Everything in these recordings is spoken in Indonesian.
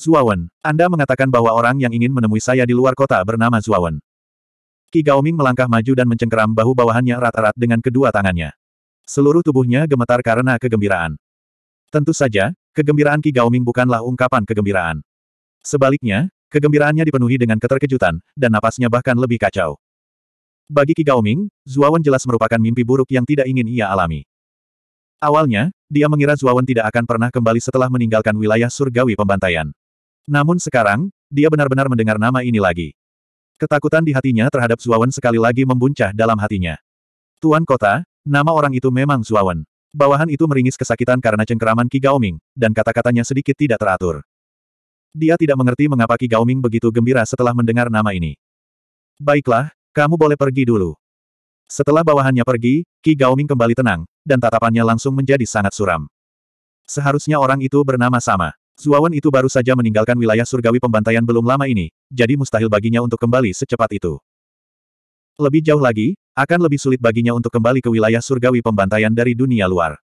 Zuawan, Anda mengatakan bahwa orang yang ingin menemui saya di luar kota bernama Zuawan. Qi Gaoming melangkah maju dan mencengkeram bahu bawahannya erat-erat dengan kedua tangannya. Seluruh tubuhnya gemetar karena kegembiraan. Tentu saja, kegembiraan Qi Gaoming bukanlah ungkapan kegembiraan. Sebaliknya, kegembiraannya dipenuhi dengan keterkejutan, dan napasnya bahkan lebih kacau. Bagi Qi Gaoming, Zuawan jelas merupakan mimpi buruk yang tidak ingin ia alami. Awalnya, dia mengira Zuawan tidak akan pernah kembali setelah meninggalkan wilayah surgawi pembantaian. Namun sekarang, dia benar-benar mendengar nama ini lagi. Ketakutan di hatinya terhadap Zuawan sekali lagi membuncah dalam hatinya. Tuan Kota, nama orang itu memang Zuawan. Bawahan itu meringis kesakitan karena cengkeraman Qi Gaoming, dan kata-katanya sedikit tidak teratur. Dia tidak mengerti mengapa Qi Gaoming begitu gembira setelah mendengar nama ini. Baiklah, kamu boleh pergi dulu. Setelah bawahannya pergi, Qi Gaoming kembali tenang, dan tatapannya langsung menjadi sangat suram. Seharusnya orang itu bernama sama. Zuawan itu baru saja meninggalkan wilayah surgawi pembantaian belum lama ini, jadi mustahil baginya untuk kembali secepat itu. Lebih jauh lagi, akan lebih sulit baginya untuk kembali ke wilayah surgawi pembantaian dari dunia luar.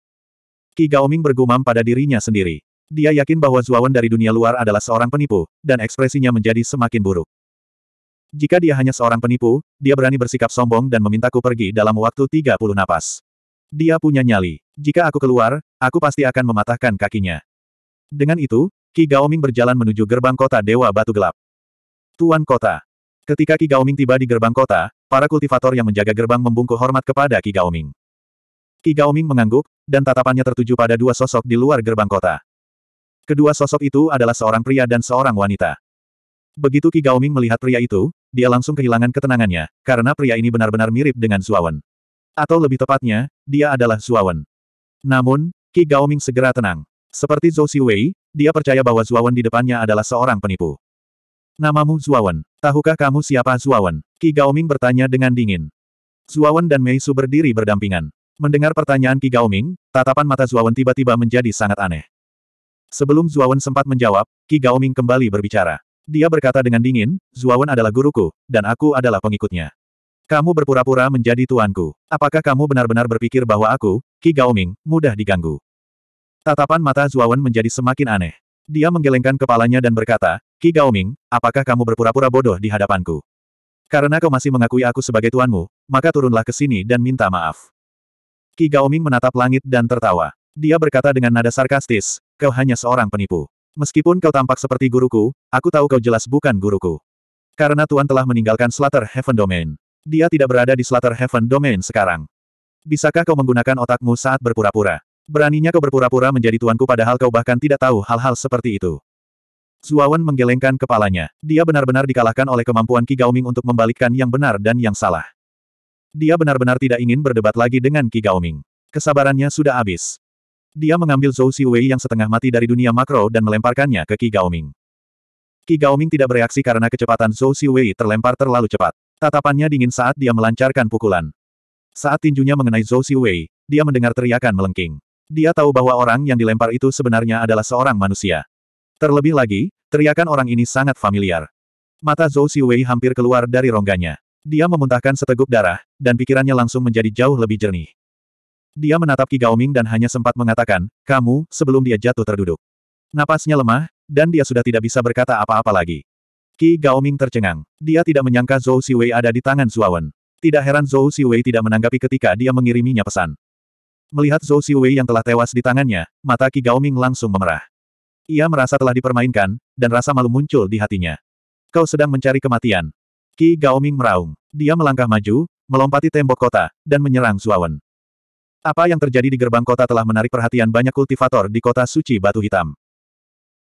Ki Gaoming bergumam pada dirinya sendiri. Dia yakin bahwa Zuawan dari dunia luar adalah seorang penipu, dan ekspresinya menjadi semakin buruk. Jika dia hanya seorang penipu, dia berani bersikap sombong dan memintaku pergi dalam waktu 30 napas. Dia punya nyali. Jika aku keluar, aku pasti akan mematahkan kakinya. Dengan itu, Qi Gaoming berjalan menuju gerbang kota Dewa Batu Gelap. Tuan Kota. Ketika Qi Gaoming tiba di gerbang kota, para kultivator yang menjaga gerbang membungkuk hormat kepada Qi Gaoming. Qi Gaoming mengangguk, dan tatapannya tertuju pada dua sosok di luar gerbang kota. Kedua sosok itu adalah seorang pria dan seorang wanita. Begitu Qi Gaoming melihat pria itu, dia langsung kehilangan ketenangannya, karena pria ini benar-benar mirip dengan Suawan. Atau lebih tepatnya, dia adalah Suawan. Namun, Qi Gaoming segera tenang. Seperti Zhou Xiwei, dia percaya bahwa Zuawan di depannya adalah seorang penipu. Namamu Zuawan. Tahukah kamu siapa Zuawan? Qi Gaoming bertanya dengan dingin. Zuawan dan Mei Su berdiri berdampingan. Mendengar pertanyaan Qi Gaoming, tatapan mata Zuawan tiba-tiba menjadi sangat aneh. Sebelum Zuawan sempat menjawab, Qi Gaoming kembali berbicara. Dia berkata dengan dingin, Zuawan adalah guruku, dan aku adalah pengikutnya. Kamu berpura-pura menjadi tuanku. Apakah kamu benar-benar berpikir bahwa aku, Qi Gaoming, mudah diganggu? Tatapan mata Zuawan menjadi semakin aneh. Dia menggelengkan kepalanya dan berkata, Ki Gaoming, apakah kamu berpura-pura bodoh di hadapanku? Karena kau masih mengakui aku sebagai tuanmu, maka turunlah ke sini dan minta maaf. Ki Gaoming menatap langit dan tertawa. Dia berkata dengan nada sarkastis, kau hanya seorang penipu. Meskipun kau tampak seperti guruku, aku tahu kau jelas bukan guruku. Karena Tuan telah meninggalkan Slater Heaven Domain. Dia tidak berada di Slater Heaven Domain sekarang. Bisakah kau menggunakan otakmu saat berpura-pura? Beraninya kau berpura-pura menjadi tuanku padahal kau bahkan tidak tahu hal-hal seperti itu. Zuawan menggelengkan kepalanya. Dia benar-benar dikalahkan oleh kemampuan Qi Gaoming untuk membalikkan yang benar dan yang salah. Dia benar-benar tidak ingin berdebat lagi dengan Qi Gaoming. Kesabarannya sudah habis. Dia mengambil Zhou Siwei yang setengah mati dari dunia makro dan melemparkannya ke Qi Gaoming. Qi Gaoming tidak bereaksi karena kecepatan Zhou Siwei terlempar terlalu cepat. Tatapannya dingin saat dia melancarkan pukulan. Saat tinjunya mengenai Zhou Siwei, dia mendengar teriakan melengking. Dia tahu bahwa orang yang dilempar itu sebenarnya adalah seorang manusia. Terlebih lagi, teriakan orang ini sangat familiar. Mata Zhou Siwei hampir keluar dari rongganya. Dia memuntahkan seteguk darah, dan pikirannya langsung menjadi jauh lebih jernih. Dia menatap Qi Gaoming dan hanya sempat mengatakan, kamu, sebelum dia jatuh terduduk. Napasnya lemah, dan dia sudah tidak bisa berkata apa-apa lagi. Qi Gaoming tercengang. Dia tidak menyangka Zhou Siwei ada di tangan Zuawan. Tidak heran Zhou Siwei tidak menanggapi ketika dia mengiriminya pesan. Melihat Zhou Siwei yang telah tewas di tangannya, mata Qi Gaoming langsung memerah. Ia merasa telah dipermainkan, dan rasa malu muncul di hatinya. Kau sedang mencari kematian. Qi Gaoming meraung. Dia melangkah maju, melompati tembok kota, dan menyerang Zuawan. Apa yang terjadi di gerbang kota telah menarik perhatian banyak kultivator di kota suci batu hitam.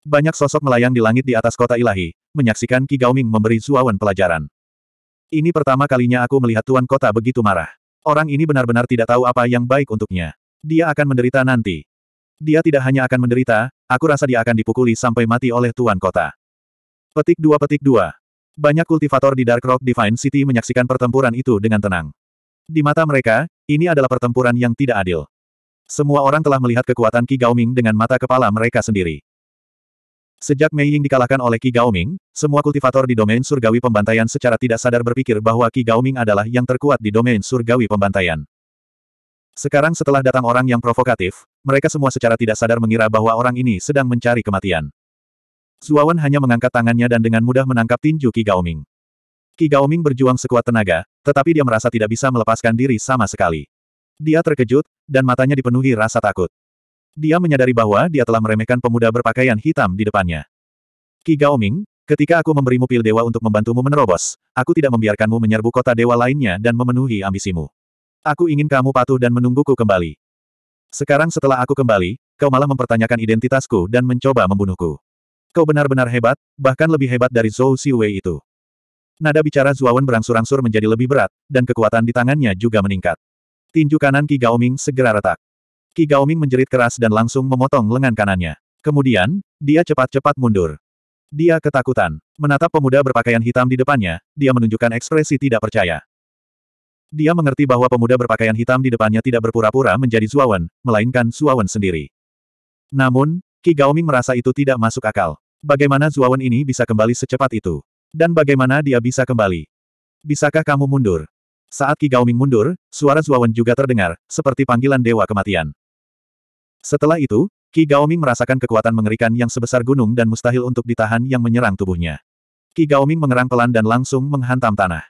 Banyak sosok melayang di langit di atas kota ilahi, menyaksikan Qi Gaoming memberi Zuawan pelajaran. Ini pertama kalinya aku melihat tuan kota begitu marah. Orang ini benar-benar tidak tahu apa yang baik untuknya. Dia akan menderita nanti. Dia tidak hanya akan menderita, aku rasa dia akan dipukuli sampai mati oleh Tuan Kota. Petik dua petik dua. Banyak kultivator di Dark Rock Divine City menyaksikan pertempuran itu dengan tenang. Di mata mereka, ini adalah pertempuran yang tidak adil. Semua orang telah melihat kekuatan Qi Gaoming dengan mata kepala mereka sendiri. Sejak Mei Ying dikalahkan oleh Qi Gaoming, semua kultivator di domain surgawi pembantaian secara tidak sadar berpikir bahwa Qi Gaoming adalah yang terkuat di domain surgawi pembantaian. Sekarang setelah datang orang yang provokatif, mereka semua secara tidak sadar mengira bahwa orang ini sedang mencari kematian. Zuawan hanya mengangkat tangannya dan dengan mudah menangkap tinju Qi Gaoming. Qi Gaoming berjuang sekuat tenaga, tetapi dia merasa tidak bisa melepaskan diri sama sekali. Dia terkejut, dan matanya dipenuhi rasa takut. Dia menyadari bahwa dia telah meremehkan pemuda berpakaian hitam di depannya. Qi Gaoming, ketika aku memberimu pil dewa untuk membantumu menerobos, aku tidak membiarkanmu menyerbu kota dewa lainnya dan memenuhi ambisimu. Aku ingin kamu patuh dan menungguku kembali. Sekarang setelah aku kembali, kau malah mempertanyakan identitasku dan mencoba membunuhku. Kau benar-benar hebat, bahkan lebih hebat dari Zhou Siwei itu. Nada bicara Zuawan berangsur-angsur menjadi lebih berat, dan kekuatan di tangannya juga meningkat. Tinju kanan Qi Gaoming segera retak. Qi Gaoming menjerit keras dan langsung memotong lengan kanannya. Kemudian, dia cepat-cepat mundur. Dia ketakutan. Menatap pemuda berpakaian hitam di depannya, dia menunjukkan ekspresi tidak percaya. Dia mengerti bahwa pemuda berpakaian hitam di depannya tidak berpura-pura menjadi Zuawan, melainkan Zuawan sendiri. Namun, Qi Gaoming merasa itu tidak masuk akal. Bagaimana Zuawan ini bisa kembali secepat itu? Dan bagaimana dia bisa kembali? Bisakah kamu mundur? Saat Qi Gaoming mundur, suara Zuawan juga terdengar, seperti panggilan Dewa Kematian. Setelah itu, Qi Gaoming merasakan kekuatan mengerikan yang sebesar gunung dan mustahil untuk ditahan yang menyerang tubuhnya. Qi Gaoming mengerang pelan dan langsung menghantam tanah.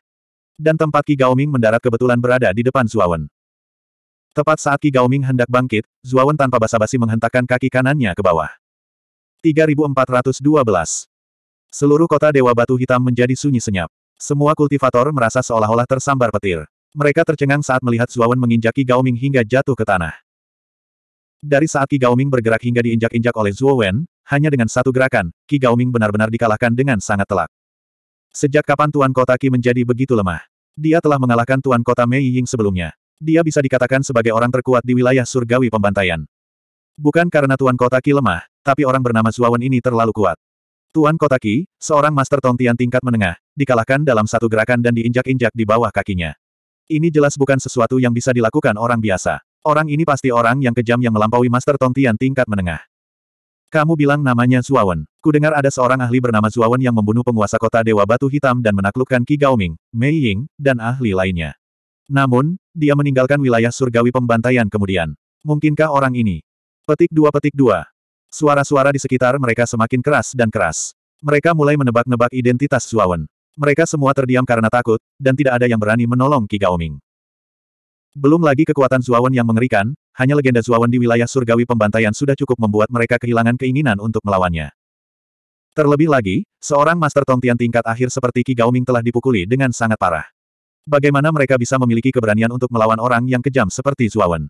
Dan tempat Qi Gaoming mendarat kebetulan berada di depan Zuawan. Tepat saat Qi Gaoming hendak bangkit, Zuawan tanpa basa-basi menghentakkan kaki kanannya ke bawah. 3412 Seluruh kota Dewa Batu Hitam menjadi sunyi senyap. Semua kultivator merasa seolah-olah tersambar petir. Mereka tercengang saat melihat Zuawan menginjaki Gaoming hingga jatuh ke tanah. Dari saat Qi Gaoming bergerak hingga diinjak-injak oleh Zhuo Wen, hanya dengan satu gerakan, Qi Gaoming benar-benar dikalahkan dengan sangat telak. Sejak kapan Tuan Kota Qi menjadi begitu lemah? Dia telah mengalahkan Tuan Kota Mei Ying sebelumnya. Dia bisa dikatakan sebagai orang terkuat di wilayah surgawi pembantaian. Bukan karena Tuan Kota Qi lemah, tapi orang bernama Wen ini terlalu kuat. Tuan Kota Qi, seorang master tontian tingkat menengah, dikalahkan dalam satu gerakan dan diinjak-injak di bawah kakinya. Ini jelas bukan sesuatu yang bisa dilakukan orang biasa. Orang ini pasti orang yang kejam yang melampaui Master Tong Tian tingkat menengah. Kamu bilang namanya Zuawan. Kudengar ada seorang ahli bernama Zuawan yang membunuh penguasa kota Dewa Batu Hitam dan menaklukkan Qi Gaoming, Mei Ying, dan ahli lainnya. Namun, dia meninggalkan wilayah surgawi pembantaian kemudian. Mungkinkah orang ini? Petik dua petik dua. Suara-suara di sekitar mereka semakin keras dan keras. Mereka mulai menebak-nebak identitas Zuawan. Mereka semua terdiam karena takut, dan tidak ada yang berani menolong Qi Gaoming. Belum lagi kekuatan Zuawan yang mengerikan, hanya legenda Zuawan di wilayah surgawi pembantaian sudah cukup membuat mereka kehilangan keinginan untuk melawannya. Terlebih lagi, seorang Master Tongtian tingkat akhir seperti Ki Gaoming telah dipukuli dengan sangat parah. Bagaimana mereka bisa memiliki keberanian untuk melawan orang yang kejam seperti Zuawan?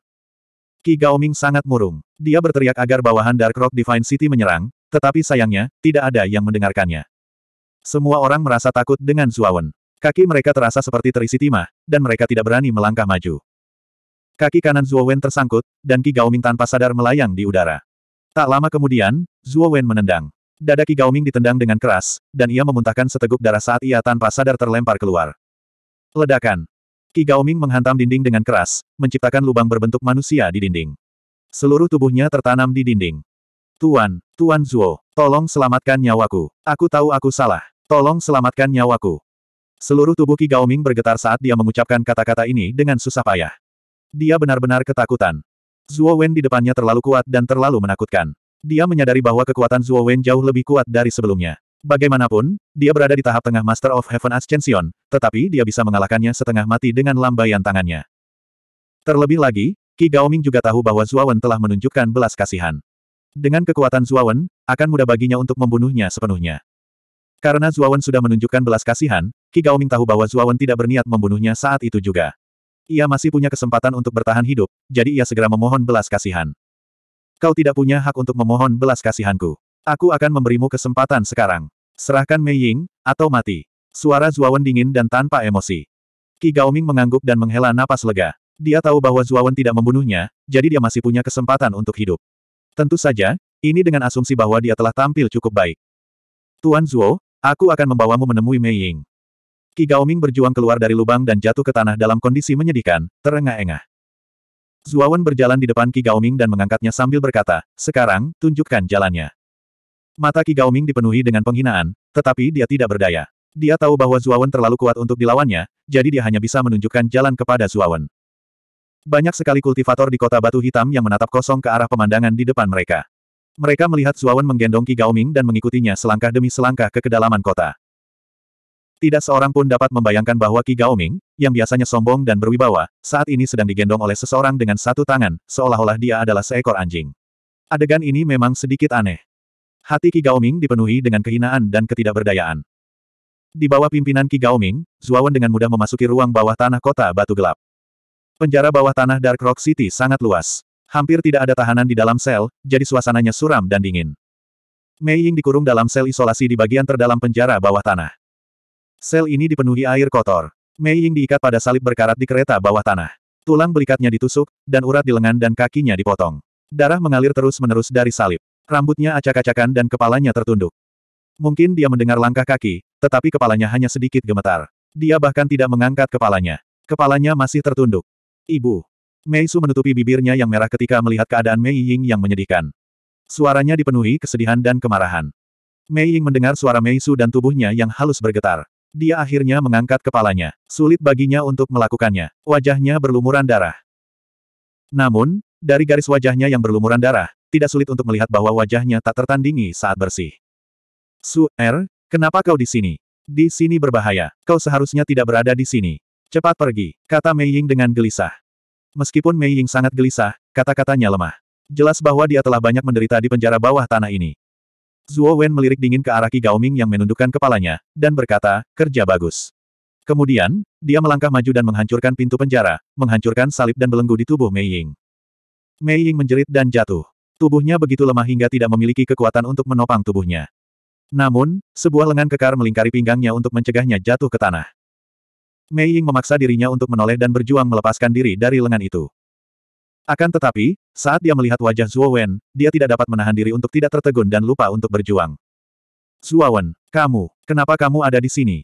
Ki Gaoming sangat murung. Dia berteriak agar bawahan Dark Rock Divine City menyerang, tetapi sayangnya, tidak ada yang mendengarkannya. Semua orang merasa takut dengan Zuawan. Kaki mereka terasa seperti terisi timah, dan mereka tidak berani melangkah maju. Kaki kanan Zhuo Wen tersangkut, dan Qi Gaoming tanpa sadar melayang di udara. Tak lama kemudian, Zhuo Wen menendang. Dada Qi Gaoming ditendang dengan keras, dan ia memuntahkan seteguk darah saat ia tanpa sadar terlempar keluar. Ledakan. Qi Gaoming menghantam dinding dengan keras, menciptakan lubang berbentuk manusia di dinding. Seluruh tubuhnya tertanam di dinding. Tuan, Tuan Zuo, tolong selamatkan nyawaku. Aku tahu aku salah. Tolong selamatkan nyawaku. Seluruh tubuh Qi Gaoming bergetar saat dia mengucapkan kata-kata ini dengan susah payah. Dia benar-benar ketakutan. Zuo Wen di depannya terlalu kuat dan terlalu menakutkan. Dia menyadari bahwa kekuatan Zuo Wen jauh lebih kuat dari sebelumnya. Bagaimanapun, dia berada di tahap tengah Master of Heaven Ascension, tetapi dia bisa mengalahkannya setengah mati dengan lambaian tangannya. Terlebih lagi, Qi Gaoming juga tahu bahwa Zuo Wen telah menunjukkan belas kasihan. Dengan kekuatan Zuo Wen, akan mudah baginya untuk membunuhnya sepenuhnya. Karena Zuo Wen sudah menunjukkan belas kasihan, Qi Gaoming tahu bahwa Zuo Wen tidak berniat membunuhnya saat itu juga. Ia masih punya kesempatan untuk bertahan hidup, jadi ia segera memohon belas kasihan. Kau tidak punya hak untuk memohon belas kasihanku. Aku akan memberimu kesempatan sekarang. Serahkan Mei Ying, atau mati. Suara Zuawan dingin dan tanpa emosi. Qi Gaoming mengangguk dan menghela napas lega. Dia tahu bahwa Zuawan tidak membunuhnya, jadi dia masih punya kesempatan untuk hidup. Tentu saja, ini dengan asumsi bahwa dia telah tampil cukup baik. Tuan Zuo, aku akan membawamu menemui Mei Ying. Ki Gaoming berjuang keluar dari lubang dan jatuh ke tanah dalam kondisi menyedihkan, terengah-engah. Zuawan berjalan di depan Ki Gaoming dan mengangkatnya sambil berkata, sekarang, tunjukkan jalannya. Mata Ki Gaoming dipenuhi dengan penghinaan, tetapi dia tidak berdaya. Dia tahu bahwa Zuawan terlalu kuat untuk dilawannya, jadi dia hanya bisa menunjukkan jalan kepada Zuawan. Banyak sekali kultivator di kota batu hitam yang menatap kosong ke arah pemandangan di depan mereka. Mereka melihat Zuawan menggendong Ki Gaoming dan mengikutinya selangkah demi selangkah ke kedalaman kota. Tidak seorang pun dapat membayangkan bahwa Qi Gaoming, yang biasanya sombong dan berwibawa, saat ini sedang digendong oleh seseorang dengan satu tangan, seolah-olah dia adalah seekor anjing. Adegan ini memang sedikit aneh. Hati Qi Gaoming dipenuhi dengan kehinaan dan ketidakberdayaan. Di bawah pimpinan Qi Gaoming, Zuawan dengan mudah memasuki ruang bawah tanah kota batu gelap. Penjara bawah tanah Dark Rock City sangat luas. Hampir tidak ada tahanan di dalam sel, jadi suasananya suram dan dingin. Mei Ying dikurung dalam sel isolasi di bagian terdalam penjara bawah tanah. Sel ini dipenuhi air kotor. Mei Ying diikat pada salib berkarat di kereta bawah tanah. Tulang belikatnya ditusuk, dan urat di lengan dan kakinya dipotong. Darah mengalir terus-menerus dari salib. Rambutnya acak-acakan dan kepalanya tertunduk. Mungkin dia mendengar langkah kaki, tetapi kepalanya hanya sedikit gemetar. Dia bahkan tidak mengangkat kepalanya. Kepalanya masih tertunduk. Ibu. Mei Su menutupi bibirnya yang merah ketika melihat keadaan Mei Ying yang menyedihkan. Suaranya dipenuhi kesedihan dan kemarahan. Mei Ying mendengar suara Mei Su dan tubuhnya yang halus bergetar. Dia akhirnya mengangkat kepalanya. Sulit baginya untuk melakukannya. Wajahnya berlumuran darah. Namun, dari garis wajahnya yang berlumuran darah, tidak sulit untuk melihat bahwa wajahnya tak tertandingi saat bersih. Su Er, kenapa kau di sini? Di sini berbahaya. Kau seharusnya tidak berada di sini. Cepat pergi, kata Mei Ying dengan gelisah. Meskipun Mei Ying sangat gelisah, kata-katanya lemah. Jelas bahwa dia telah banyak menderita di penjara bawah tanah ini. Zuo Wen melirik dingin ke arah Qi Gaoming yang menundukkan kepalanya, dan berkata, kerja bagus. Kemudian, dia melangkah maju dan menghancurkan pintu penjara, menghancurkan salib dan belenggu di tubuh Mei Ying. Mei Ying menjerit dan jatuh. Tubuhnya begitu lemah hingga tidak memiliki kekuatan untuk menopang tubuhnya. Namun, sebuah lengan kekar melingkari pinggangnya untuk mencegahnya jatuh ke tanah. Mei Ying memaksa dirinya untuk menoleh dan berjuang melepaskan diri dari lengan itu. Akan tetapi, saat dia melihat wajah Zuo Wen, dia tidak dapat menahan diri untuk tidak tertegun dan lupa untuk berjuang. Zuo Wen, kamu, kenapa kamu ada di sini?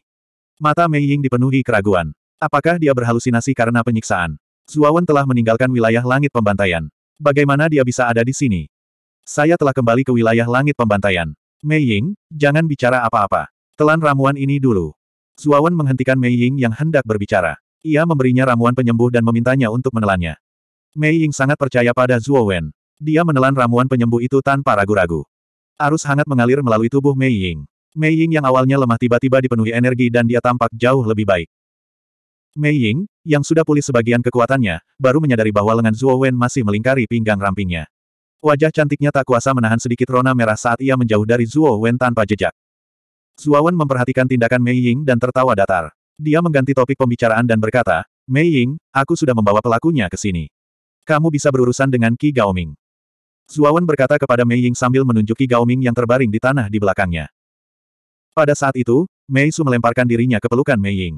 Mata Mei Ying dipenuhi keraguan. Apakah dia berhalusinasi karena penyiksaan? Zuo Wen telah meninggalkan wilayah langit pembantaian. Bagaimana dia bisa ada di sini? Saya telah kembali ke wilayah langit pembantaian. Mei Ying, jangan bicara apa-apa. Telan ramuan ini dulu. Wen menghentikan Mei Ying yang hendak berbicara. Ia memberinya ramuan penyembuh dan memintanya untuk menelannya. Mei Ying sangat percaya pada Zhuo Wen. Dia menelan ramuan penyembuh itu tanpa ragu-ragu. Arus hangat mengalir melalui tubuh Mei Ying. Mei Ying yang awalnya lemah tiba-tiba dipenuhi energi dan dia tampak jauh lebih baik. Mei Ying, yang sudah pulih sebagian kekuatannya, baru menyadari bahwa lengan Zhuo Wen masih melingkari pinggang rampingnya. Wajah cantiknya tak kuasa menahan sedikit rona merah saat ia menjauh dari Zhuo Wen tanpa jejak. Zhuo Wen memperhatikan tindakan Mei Ying dan tertawa datar. Dia mengganti topik pembicaraan dan berkata, Mei Ying, aku sudah membawa pelakunya ke sini. Kamu bisa berurusan dengan Qi Gaoming. Zuawan berkata kepada Mei Ying sambil menunjuk Qi Gaoming yang terbaring di tanah di belakangnya. Pada saat itu, Mei Su melemparkan dirinya ke pelukan Mei Ying.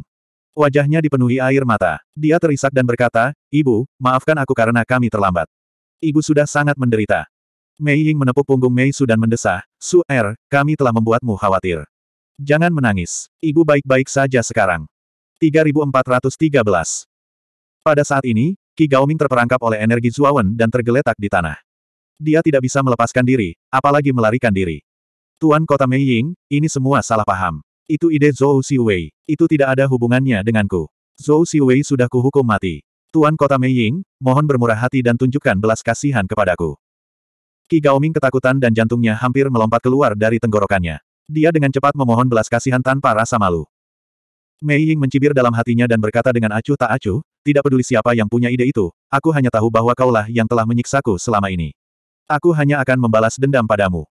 Wajahnya dipenuhi air mata. Dia terisak dan berkata, Ibu, maafkan aku karena kami terlambat. Ibu sudah sangat menderita. Mei Ying menepuk punggung Mei Su dan mendesah, Su Er, kami telah membuatmu khawatir. Jangan menangis, ibu baik-baik saja sekarang. 3413 Pada saat ini, Qi Gaoming terperangkap oleh energi Zuawan dan tergeletak di tanah. Dia tidak bisa melepaskan diri, apalagi melarikan diri. Tuan Kota Mei Ying, ini semua salah paham. Itu ide Zhou Xiwei. Itu tidak ada hubungannya denganku. Zhou Xiwei sudah kuhukum mati. Tuan Kota Mei Ying, mohon bermurah hati dan tunjukkan belas kasihan kepadaku. Qi Gaoming ketakutan dan jantungnya hampir melompat keluar dari tenggorokannya. Dia dengan cepat memohon belas kasihan tanpa rasa malu. Mei Ying mencibir dalam hatinya dan berkata dengan acuh tak acuh, tidak peduli siapa yang punya ide itu, aku hanya tahu bahwa kaulah yang telah menyiksaku selama ini. Aku hanya akan membalas dendam padamu.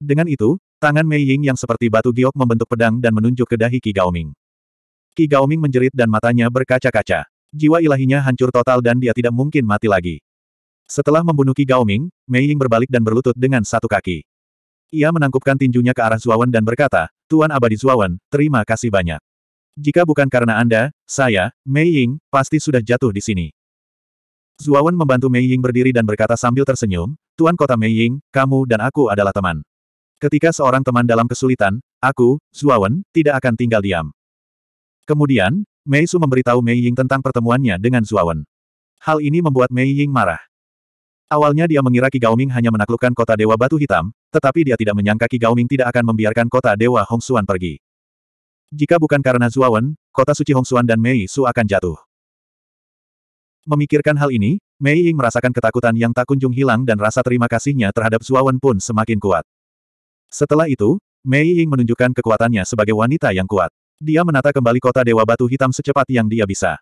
Dengan itu, tangan Mei Ying yang seperti batu giok membentuk pedang dan menunjuk ke dahi Qi Gaoming. Qi Gaoming menjerit dan matanya berkaca-kaca. Jiwa ilahinya hancur total dan dia tidak mungkin mati lagi. Setelah membunuh Qi Gaoming, Mei Ying berbalik dan berlutut dengan satu kaki. Ia menangkupkan tinjunya ke arah Zuawan dan berkata, Tuan Abadi Zuawan, terima kasih banyak. Jika bukan karena Anda, saya, Mei Ying, pasti sudah jatuh di sini. Zuawan membantu Mei Ying berdiri dan berkata sambil tersenyum, Tuan Kota Mei Ying, kamu dan aku adalah teman. Ketika seorang teman dalam kesulitan, aku, Zuawan, tidak akan tinggal diam. Kemudian, Mei Su memberitahu Mei Ying tentang pertemuannya dengan Zuawan. Hal ini membuat Mei Ying marah. Awalnya dia mengira Qi Gaoming hanya menaklukkan kota Dewa Batu Hitam, tetapi dia tidak menyangka Qi Gaoming tidak akan membiarkan kota Dewa Hongsuan pergi. Jika bukan karena Zuawan, kota suci Hongsuan dan Mei Su akan jatuh. Memikirkan hal ini, Mei Ying merasakan ketakutan yang tak kunjung hilang dan rasa terima kasihnya terhadap Zuawan pun semakin kuat. Setelah itu, Mei Ying menunjukkan kekuatannya sebagai wanita yang kuat. Dia menata kembali kota Dewa Batu Hitam secepat yang dia bisa.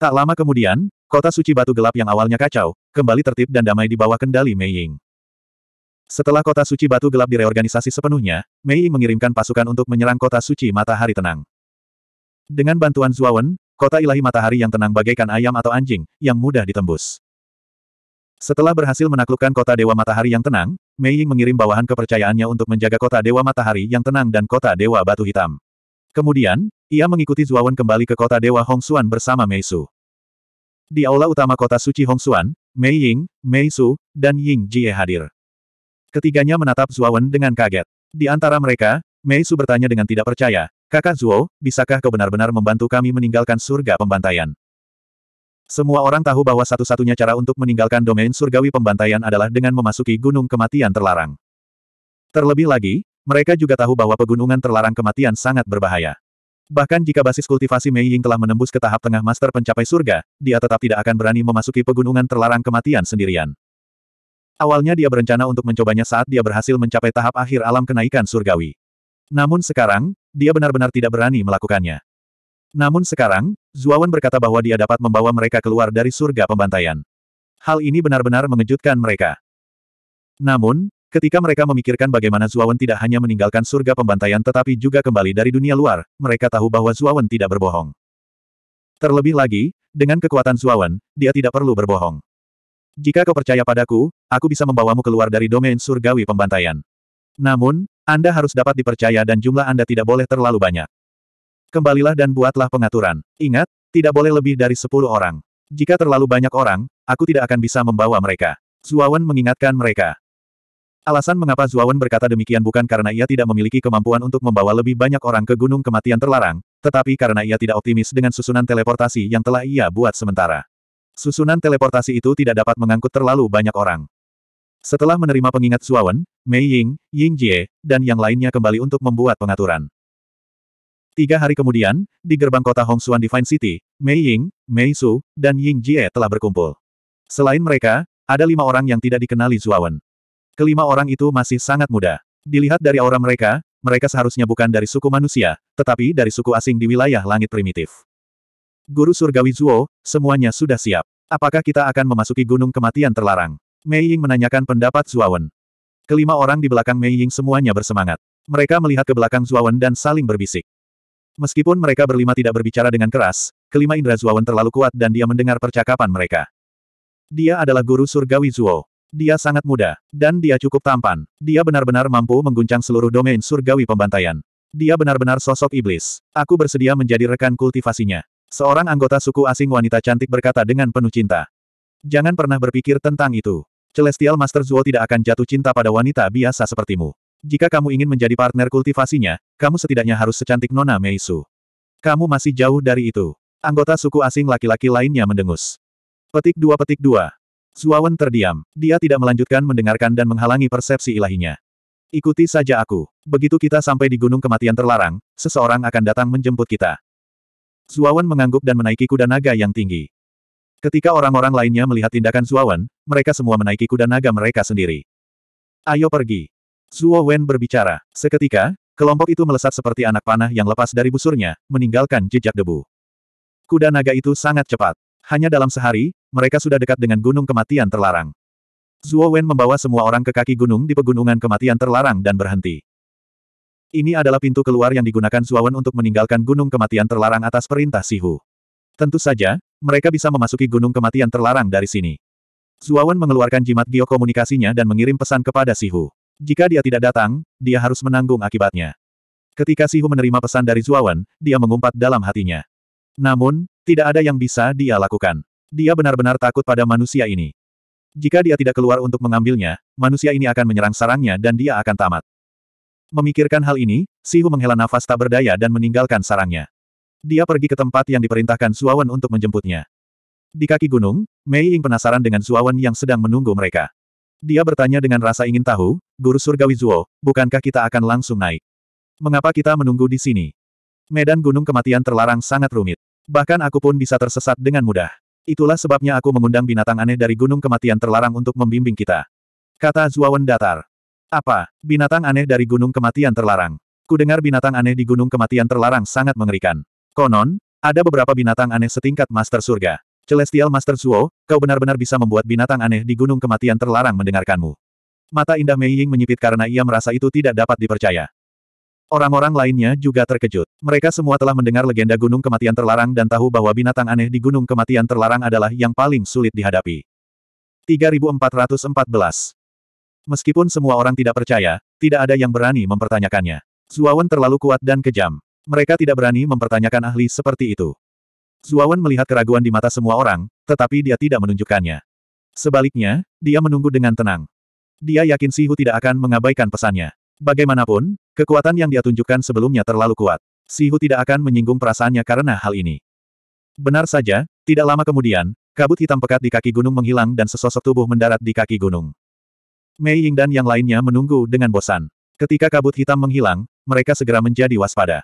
Tak lama kemudian, kota suci batu gelap yang awalnya kacau, kembali tertib dan damai di bawah kendali Mei Ying. Setelah kota suci batu gelap direorganisasi sepenuhnya, Mei Ying mengirimkan pasukan untuk menyerang kota suci matahari tenang. Dengan bantuan Zuawan, kota ilahi matahari yang tenang bagaikan ayam atau anjing, yang mudah ditembus. Setelah berhasil menaklukkan kota dewa matahari yang tenang, Mei Ying mengirim bawahan kepercayaannya untuk menjaga kota dewa matahari yang tenang dan kota dewa batu hitam. Kemudian, ia mengikuti Zuawan kembali ke kota dewa Hongsuan bersama Mei Su. Di aula utama kota suci Hongsuan, Mei Ying, Mei Su, dan Ying Jie hadir. Ketiganya menatap Zuowen dengan kaget. Di antara mereka, Mei Su bertanya dengan tidak percaya, Kakak Zuo, bisakah kau benar-benar membantu kami meninggalkan surga pembantaian? Semua orang tahu bahwa satu-satunya cara untuk meninggalkan domain surgawi pembantaian adalah dengan memasuki gunung kematian terlarang. Terlebih lagi, mereka juga tahu bahwa pegunungan terlarang kematian sangat berbahaya. Bahkan jika basis kultivasi Mei Ying telah menembus ke tahap tengah master pencapai surga, dia tetap tidak akan berani memasuki pegunungan terlarang kematian sendirian. Awalnya dia berencana untuk mencobanya saat dia berhasil mencapai tahap akhir alam kenaikan surgawi. Namun sekarang, dia benar-benar tidak berani melakukannya. Namun sekarang, Zuawan berkata bahwa dia dapat membawa mereka keluar dari surga pembantaian. Hal ini benar-benar mengejutkan mereka. Namun, ketika mereka memikirkan bagaimana Zuawan tidak hanya meninggalkan surga pembantaian tetapi juga kembali dari dunia luar, mereka tahu bahwa Zuawan tidak berbohong. Terlebih lagi, dengan kekuatan Zuawan, dia tidak perlu berbohong. Jika kau percaya padaku, aku bisa membawamu keluar dari domain surgawi pembantaian. Namun, Anda harus dapat dipercaya dan jumlah Anda tidak boleh terlalu banyak. Kembalilah dan buatlah pengaturan. Ingat, tidak boleh lebih dari sepuluh orang. Jika terlalu banyak orang, aku tidak akan bisa membawa mereka. Zuawan mengingatkan mereka. Alasan mengapa Zuawan berkata demikian bukan karena ia tidak memiliki kemampuan untuk membawa lebih banyak orang ke Gunung Kematian Terlarang, tetapi karena ia tidak optimis dengan susunan teleportasi yang telah ia buat sementara. Susunan teleportasi itu tidak dapat mengangkut terlalu banyak orang. Setelah menerima pengingat Suawen, Mei Ying, Ying Jie, dan yang lainnya kembali untuk membuat pengaturan. Tiga hari kemudian, di gerbang kota Hongsuan Divine City, Mei Ying, Mei Su, dan Ying Jie telah berkumpul. Selain mereka, ada lima orang yang tidak dikenali Zuawan. Kelima orang itu masih sangat muda. Dilihat dari aura mereka, mereka seharusnya bukan dari suku manusia, tetapi dari suku asing di wilayah langit primitif. Guru Surgawi Zuo, semuanya sudah siap. Apakah kita akan memasuki gunung kematian terlarang? Mei Ying menanyakan pendapat Wen. Kelima orang di belakang Mei Ying semuanya bersemangat. Mereka melihat ke belakang Wen dan saling berbisik. Meskipun mereka berlima tidak berbicara dengan keras, kelima indera Wen terlalu kuat dan dia mendengar percakapan mereka. Dia adalah guru surgawi Zuo. Dia sangat muda, dan dia cukup tampan. Dia benar-benar mampu mengguncang seluruh domain surgawi pembantaian. Dia benar-benar sosok iblis. Aku bersedia menjadi rekan kultivasinya. Seorang anggota suku asing wanita cantik berkata dengan penuh cinta. Jangan pernah berpikir tentang itu. Celestial Master Zuo tidak akan jatuh cinta pada wanita biasa sepertimu. Jika kamu ingin menjadi partner kultivasinya, kamu setidaknya harus secantik Nona Meisu. Kamu masih jauh dari itu. Anggota suku asing laki-laki lainnya mendengus. Petik dua petik dua. Zuawan terdiam. Dia tidak melanjutkan mendengarkan dan menghalangi persepsi ilahinya. Ikuti saja aku. Begitu kita sampai di Gunung Kematian Terlarang, seseorang akan datang menjemput kita. Zuawan mengangguk dan menaiki kuda naga yang tinggi. Ketika orang-orang lainnya melihat tindakan Zuawan, mereka semua menaiki kuda naga mereka sendiri. Ayo pergi. Zuo Wen berbicara. Seketika, kelompok itu melesat seperti anak panah yang lepas dari busurnya, meninggalkan jejak debu. Kuda naga itu sangat cepat. Hanya dalam sehari, mereka sudah dekat dengan gunung kematian terlarang. Zuo Wen membawa semua orang ke kaki gunung di pegunungan kematian terlarang dan berhenti. Ini adalah pintu keluar yang digunakan Zuawan untuk meninggalkan Gunung Kematian Terlarang atas perintah Sihu. Tentu saja, mereka bisa memasuki Gunung Kematian Terlarang dari sini. Zuawan mengeluarkan jimat geokomunikasinya dan mengirim pesan kepada Sihu. Jika dia tidak datang, dia harus menanggung akibatnya. Ketika Sihu menerima pesan dari Zuawan, dia mengumpat dalam hatinya. Namun, tidak ada yang bisa dia lakukan. Dia benar-benar takut pada manusia ini. Jika dia tidak keluar untuk mengambilnya, manusia ini akan menyerang sarangnya dan dia akan tamat. Memikirkan hal ini, Sihu menghela nafas tak berdaya dan meninggalkan sarangnya. Dia pergi ke tempat yang diperintahkan Suawan untuk menjemputnya. Di kaki gunung, Mei Ying penasaran dengan Suawan yang sedang menunggu mereka. Dia bertanya dengan rasa ingin tahu, Guru Surgawi Zuo, bukankah kita akan langsung naik? Mengapa kita menunggu di sini? Medan gunung kematian terlarang sangat rumit. Bahkan aku pun bisa tersesat dengan mudah. Itulah sebabnya aku mengundang binatang aneh dari gunung kematian terlarang untuk membimbing kita. Kata Zuawan datar. Apa? Binatang aneh dari Gunung Kematian Terlarang. Kudengar binatang aneh di Gunung Kematian Terlarang sangat mengerikan. Konon, ada beberapa binatang aneh setingkat Master Surga. Celestial Master Suo, kau benar-benar bisa membuat binatang aneh di Gunung Kematian Terlarang mendengarkanmu. Mata indah Mei Ying menyipit karena ia merasa itu tidak dapat dipercaya. Orang-orang lainnya juga terkejut. Mereka semua telah mendengar legenda Gunung Kematian Terlarang dan tahu bahwa binatang aneh di Gunung Kematian Terlarang adalah yang paling sulit dihadapi. 3414 Meskipun semua orang tidak percaya, tidak ada yang berani mempertanyakannya. Zuawan terlalu kuat dan kejam. Mereka tidak berani mempertanyakan ahli seperti itu. Zuawan melihat keraguan di mata semua orang, tetapi dia tidak menunjukkannya. Sebaliknya, dia menunggu dengan tenang. Dia yakin Sihu tidak akan mengabaikan pesannya. Bagaimanapun, kekuatan yang dia tunjukkan sebelumnya terlalu kuat. Sihu tidak akan menyinggung perasaannya karena hal ini. Benar saja, tidak lama kemudian, kabut hitam pekat di kaki gunung menghilang dan sesosok tubuh mendarat di kaki gunung. Mei Ying dan yang lainnya menunggu dengan bosan. Ketika kabut hitam menghilang, mereka segera menjadi waspada.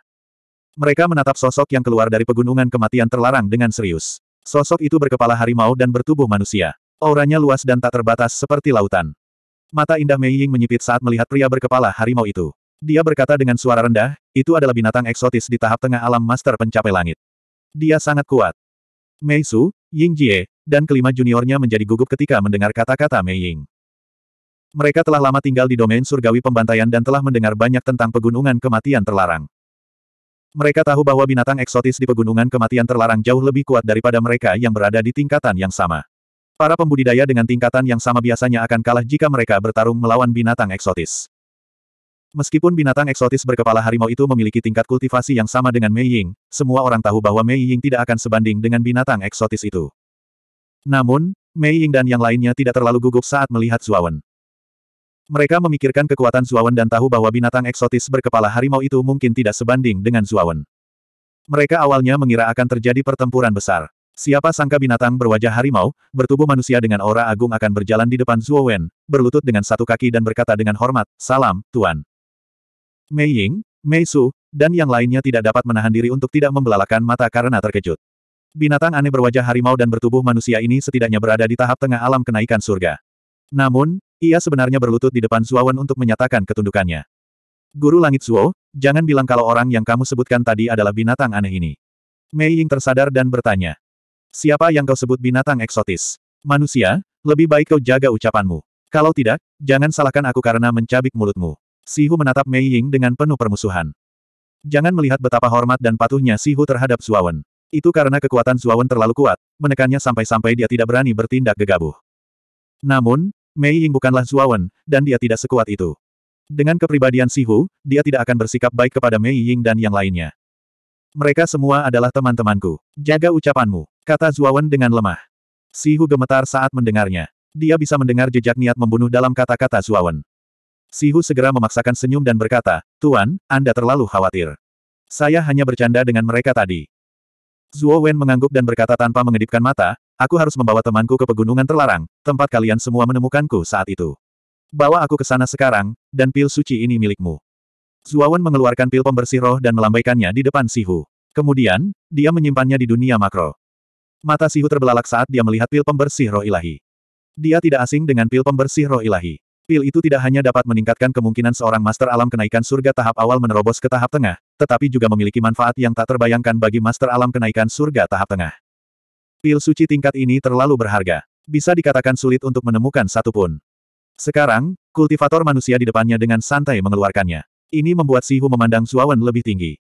Mereka menatap sosok yang keluar dari pegunungan kematian terlarang dengan serius. Sosok itu berkepala harimau dan bertubuh manusia. Auranya luas dan tak terbatas seperti lautan. Mata indah Mei Ying menyipit saat melihat pria berkepala harimau itu. Dia berkata dengan suara rendah, itu adalah binatang eksotis di tahap tengah alam master pencapai langit. Dia sangat kuat. Mei Su, Ying Jie, dan kelima juniornya menjadi gugup ketika mendengar kata-kata Mei Ying. Mereka telah lama tinggal di domain surgawi pembantaian dan telah mendengar banyak tentang pegunungan kematian terlarang. Mereka tahu bahwa binatang eksotis di pegunungan kematian terlarang jauh lebih kuat daripada mereka yang berada di tingkatan yang sama. Para pembudidaya dengan tingkatan yang sama biasanya akan kalah jika mereka bertarung melawan binatang eksotis. Meskipun binatang eksotis berkepala harimau itu memiliki tingkat kultivasi yang sama dengan Mei Ying, semua orang tahu bahwa Mei Ying tidak akan sebanding dengan binatang eksotis itu. Namun, Mei Ying dan yang lainnya tidak terlalu gugup saat melihat Zuawan. Mereka memikirkan kekuatan Zuawan dan tahu bahwa binatang eksotis berkepala harimau itu mungkin tidak sebanding dengan Zuawan. Mereka awalnya mengira akan terjadi pertempuran besar. Siapa sangka binatang berwajah harimau, bertubuh manusia dengan aura agung akan berjalan di depan Zuowen, berlutut dengan satu kaki dan berkata dengan hormat, Salam, Tuan. Mei Ying, Mei Su, dan yang lainnya tidak dapat menahan diri untuk tidak membelalakan mata karena terkejut. Binatang aneh berwajah harimau dan bertubuh manusia ini setidaknya berada di tahap tengah alam kenaikan surga. Namun, ia sebenarnya berlutut di depan Zuowen untuk menyatakan ketundukannya. Guru Langit Zuo, jangan bilang kalau orang yang kamu sebutkan tadi adalah binatang aneh ini. Mei Ying tersadar dan bertanya. Siapa yang kau sebut binatang eksotis? Manusia, lebih baik kau jaga ucapanmu. Kalau tidak, jangan salahkan aku karena mencabik mulutmu. Sihu menatap Mei Ying dengan penuh permusuhan. Jangan melihat betapa hormat dan patuhnya Sihu terhadap Zuawan. Itu karena kekuatan Zuawan terlalu kuat, menekannya sampai-sampai dia tidak berani bertindak gegabah. Namun, Mei Ying bukanlah Zuawan, dan dia tidak sekuat itu. Dengan kepribadian Si Hu, dia tidak akan bersikap baik kepada Mei Ying dan yang lainnya. Mereka semua adalah teman-temanku. Jaga ucapanmu, kata Zuawan dengan lemah. Si Hu gemetar saat mendengarnya. Dia bisa mendengar jejak niat membunuh dalam kata-kata Zuawan. Si Hu segera memaksakan senyum dan berkata, Tuan, Anda terlalu khawatir. Saya hanya bercanda dengan mereka tadi. Zuo Wen mengangguk dan berkata tanpa mengedipkan mata, aku harus membawa temanku ke pegunungan terlarang, tempat kalian semua menemukanku saat itu. Bawa aku ke sana sekarang, dan pil suci ini milikmu. Zuo Wen mengeluarkan pil pembersih roh dan melambaikannya di depan Sihu. Kemudian, dia menyimpannya di dunia makro. Mata Sihu terbelalak saat dia melihat pil pembersih roh ilahi. Dia tidak asing dengan pil pembersih roh ilahi. Pil itu tidak hanya dapat meningkatkan kemungkinan seorang Master Alam kenaikan surga tahap awal menerobos ke tahap tengah, tetapi juga memiliki manfaat yang tak terbayangkan bagi Master Alam kenaikan surga tahap tengah. Pil suci tingkat ini terlalu berharga. Bisa dikatakan sulit untuk menemukan satupun. Sekarang, kultivator manusia di depannya dengan santai mengeluarkannya. Ini membuat Sihu memandang Zuawan lebih tinggi.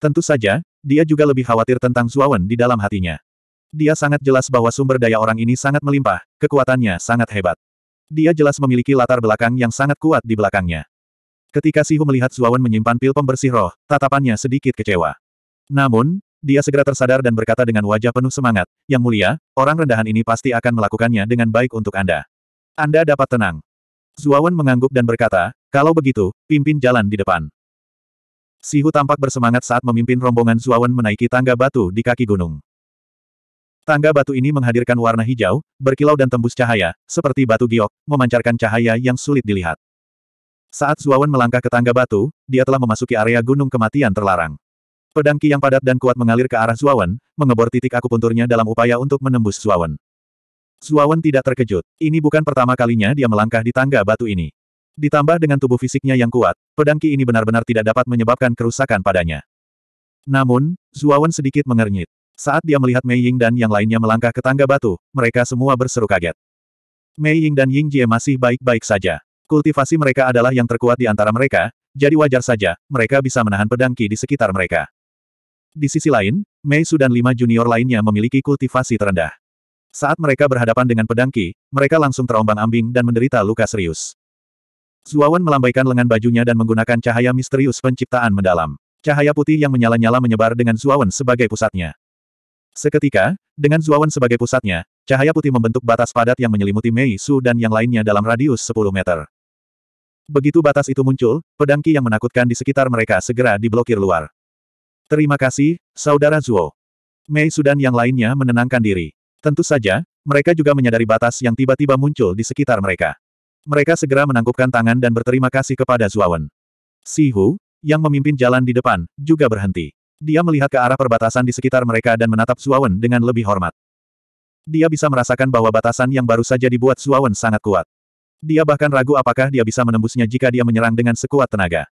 Tentu saja, dia juga lebih khawatir tentang Zuawan di dalam hatinya. Dia sangat jelas bahwa sumber daya orang ini sangat melimpah, kekuatannya sangat hebat. Dia jelas memiliki latar belakang yang sangat kuat di belakangnya. Ketika Sihu melihat Zuawan menyimpan pil pembersih roh, tatapannya sedikit kecewa. Namun, dia segera tersadar dan berkata dengan wajah penuh semangat, Yang mulia, orang rendahan ini pasti akan melakukannya dengan baik untuk Anda. Anda dapat tenang. Zuawan mengangguk dan berkata, kalau begitu, pimpin jalan di depan. Sihu tampak bersemangat saat memimpin rombongan Zuawan menaiki tangga batu di kaki gunung. Tangga batu ini menghadirkan warna hijau, berkilau dan tembus cahaya, seperti batu giok, memancarkan cahaya yang sulit dilihat. Saat Zuawan melangkah ke tangga batu, dia telah memasuki area gunung kematian terlarang. Pedangki yang padat dan kuat mengalir ke arah Zuawan, mengebor titik akupunturnya dalam upaya untuk menembus Zuawan. Zuawan tidak terkejut. Ini bukan pertama kalinya dia melangkah di tangga batu ini. Ditambah dengan tubuh fisiknya yang kuat, pedangki ini benar-benar tidak dapat menyebabkan kerusakan padanya. Namun, Zuawan sedikit mengernyit. Saat dia melihat Mei Ying dan yang lainnya melangkah ke tangga batu, mereka semua berseru kaget. Mei Ying dan Ying Jie masih baik-baik saja. Kultivasi mereka adalah yang terkuat di antara mereka, jadi wajar saja, mereka bisa menahan pedang Qi di sekitar mereka. Di sisi lain, Mei Su dan lima junior lainnya memiliki kultivasi terendah. Saat mereka berhadapan dengan pedang Qi, mereka langsung terombang-ambing dan menderita luka serius. Zuawan melambaikan lengan bajunya dan menggunakan cahaya misterius penciptaan mendalam. Cahaya putih yang menyala-nyala menyebar dengan Zuawan sebagai pusatnya. Seketika, dengan Zuawan sebagai pusatnya, cahaya putih membentuk batas padat yang menyelimuti Mei Su dan yang lainnya dalam radius 10 meter. Begitu batas itu muncul, pedangki yang menakutkan di sekitar mereka segera diblokir luar. Terima kasih, Saudara Zuo. Mei Su dan yang lainnya menenangkan diri. Tentu saja, mereka juga menyadari batas yang tiba-tiba muncul di sekitar mereka. Mereka segera menangkupkan tangan dan berterima kasih kepada Zuawan. Si Hu, yang memimpin jalan di depan, juga berhenti. Dia melihat ke arah perbatasan di sekitar mereka dan menatap Suawen dengan lebih hormat. Dia bisa merasakan bahwa batasan yang baru saja dibuat Suawen sangat kuat. Dia bahkan ragu apakah dia bisa menembusnya jika dia menyerang dengan sekuat tenaga.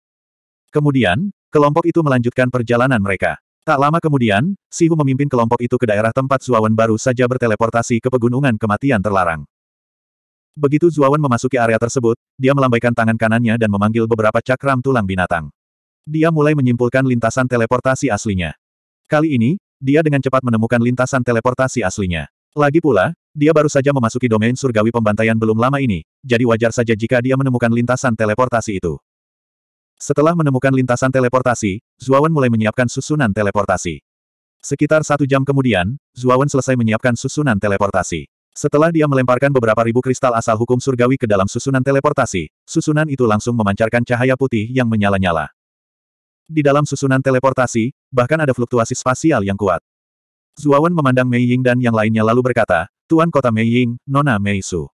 Kemudian, kelompok itu melanjutkan perjalanan mereka. Tak lama kemudian, Sihu memimpin kelompok itu ke daerah tempat Zuawan baru saja berteleportasi ke pegunungan kematian terlarang. Begitu Zuawan memasuki area tersebut, dia melambaikan tangan kanannya dan memanggil beberapa cakram tulang binatang. Dia mulai menyimpulkan lintasan teleportasi aslinya. Kali ini, dia dengan cepat menemukan lintasan teleportasi aslinya. Lagi pula, dia baru saja memasuki domain surgawi pembantaian belum lama ini, jadi wajar saja jika dia menemukan lintasan teleportasi itu. Setelah menemukan lintasan teleportasi, Zuawan mulai menyiapkan susunan teleportasi. Sekitar satu jam kemudian, Zuawan selesai menyiapkan susunan teleportasi. Setelah dia melemparkan beberapa ribu kristal asal hukum surgawi ke dalam susunan teleportasi, susunan itu langsung memancarkan cahaya putih yang menyala-nyala. Di dalam susunan teleportasi, bahkan ada fluktuasi spasial yang kuat. Zuawan memandang Mei Ying dan yang lainnya lalu berkata, Tuan Kota Mei Ying, Nona Mei Su.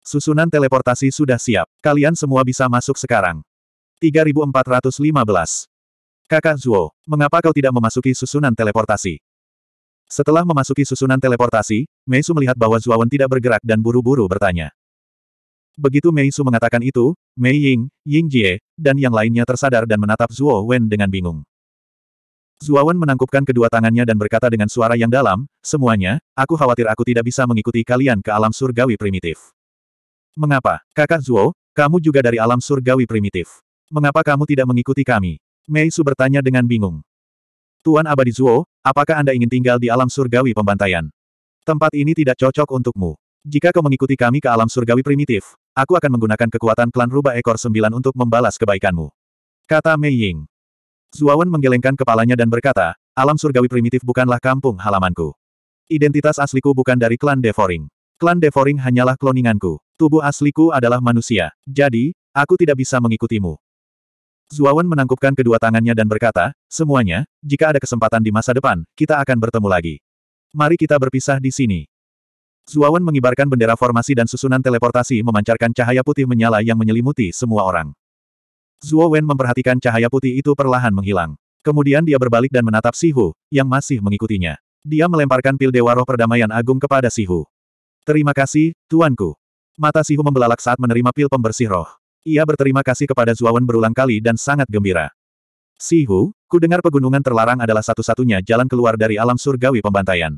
Susunan teleportasi sudah siap. Kalian semua bisa masuk sekarang. 3415. Kakak Zuo, mengapa kau tidak memasuki susunan teleportasi? Setelah memasuki susunan teleportasi, Mei Su melihat bahwa Zuawan tidak bergerak dan buru-buru bertanya. Begitu Mei Su mengatakan itu, Mei Ying, Ying Jie, dan yang lainnya tersadar dan menatap Zuo Wen dengan bingung. Zuo Wen menangkupkan kedua tangannya dan berkata dengan suara yang dalam, semuanya, aku khawatir aku tidak bisa mengikuti kalian ke alam surgawi primitif. Mengapa, kakak Zuo, kamu juga dari alam surgawi primitif. Mengapa kamu tidak mengikuti kami? Mei Su bertanya dengan bingung. Tuan Abadi Zuo, apakah Anda ingin tinggal di alam surgawi pembantaian? Tempat ini tidak cocok untukmu. Jika kau mengikuti kami ke alam surgawi primitif, Aku akan menggunakan kekuatan klan rubah ekor sembilan untuk membalas kebaikanmu. Kata Mei Ying. Zuawan menggelengkan kepalanya dan berkata, alam surgawi primitif bukanlah kampung halamanku. Identitas asliku bukan dari klan Devoring. Klan Devoring hanyalah kloninganku. Tubuh asliku adalah manusia. Jadi, aku tidak bisa mengikutimu. Zuawan menangkupkan kedua tangannya dan berkata, semuanya, jika ada kesempatan di masa depan, kita akan bertemu lagi. Mari kita berpisah di sini. Zuawan mengibarkan bendera formasi dan susunan teleportasi memancarkan cahaya putih menyala yang menyelimuti semua orang. Zuowen memperhatikan cahaya putih itu perlahan menghilang. Kemudian dia berbalik dan menatap Sihu, yang masih mengikutinya. Dia melemparkan pil Dewa Roh Perdamaian Agung kepada Sihu. Terima kasih, Tuanku. Mata Sihu membelalak saat menerima pil pembersih roh. Ia berterima kasih kepada Zuawan berulang kali dan sangat gembira. Sihu, ku dengar pegunungan terlarang adalah satu-satunya jalan keluar dari alam surgawi pembantaian.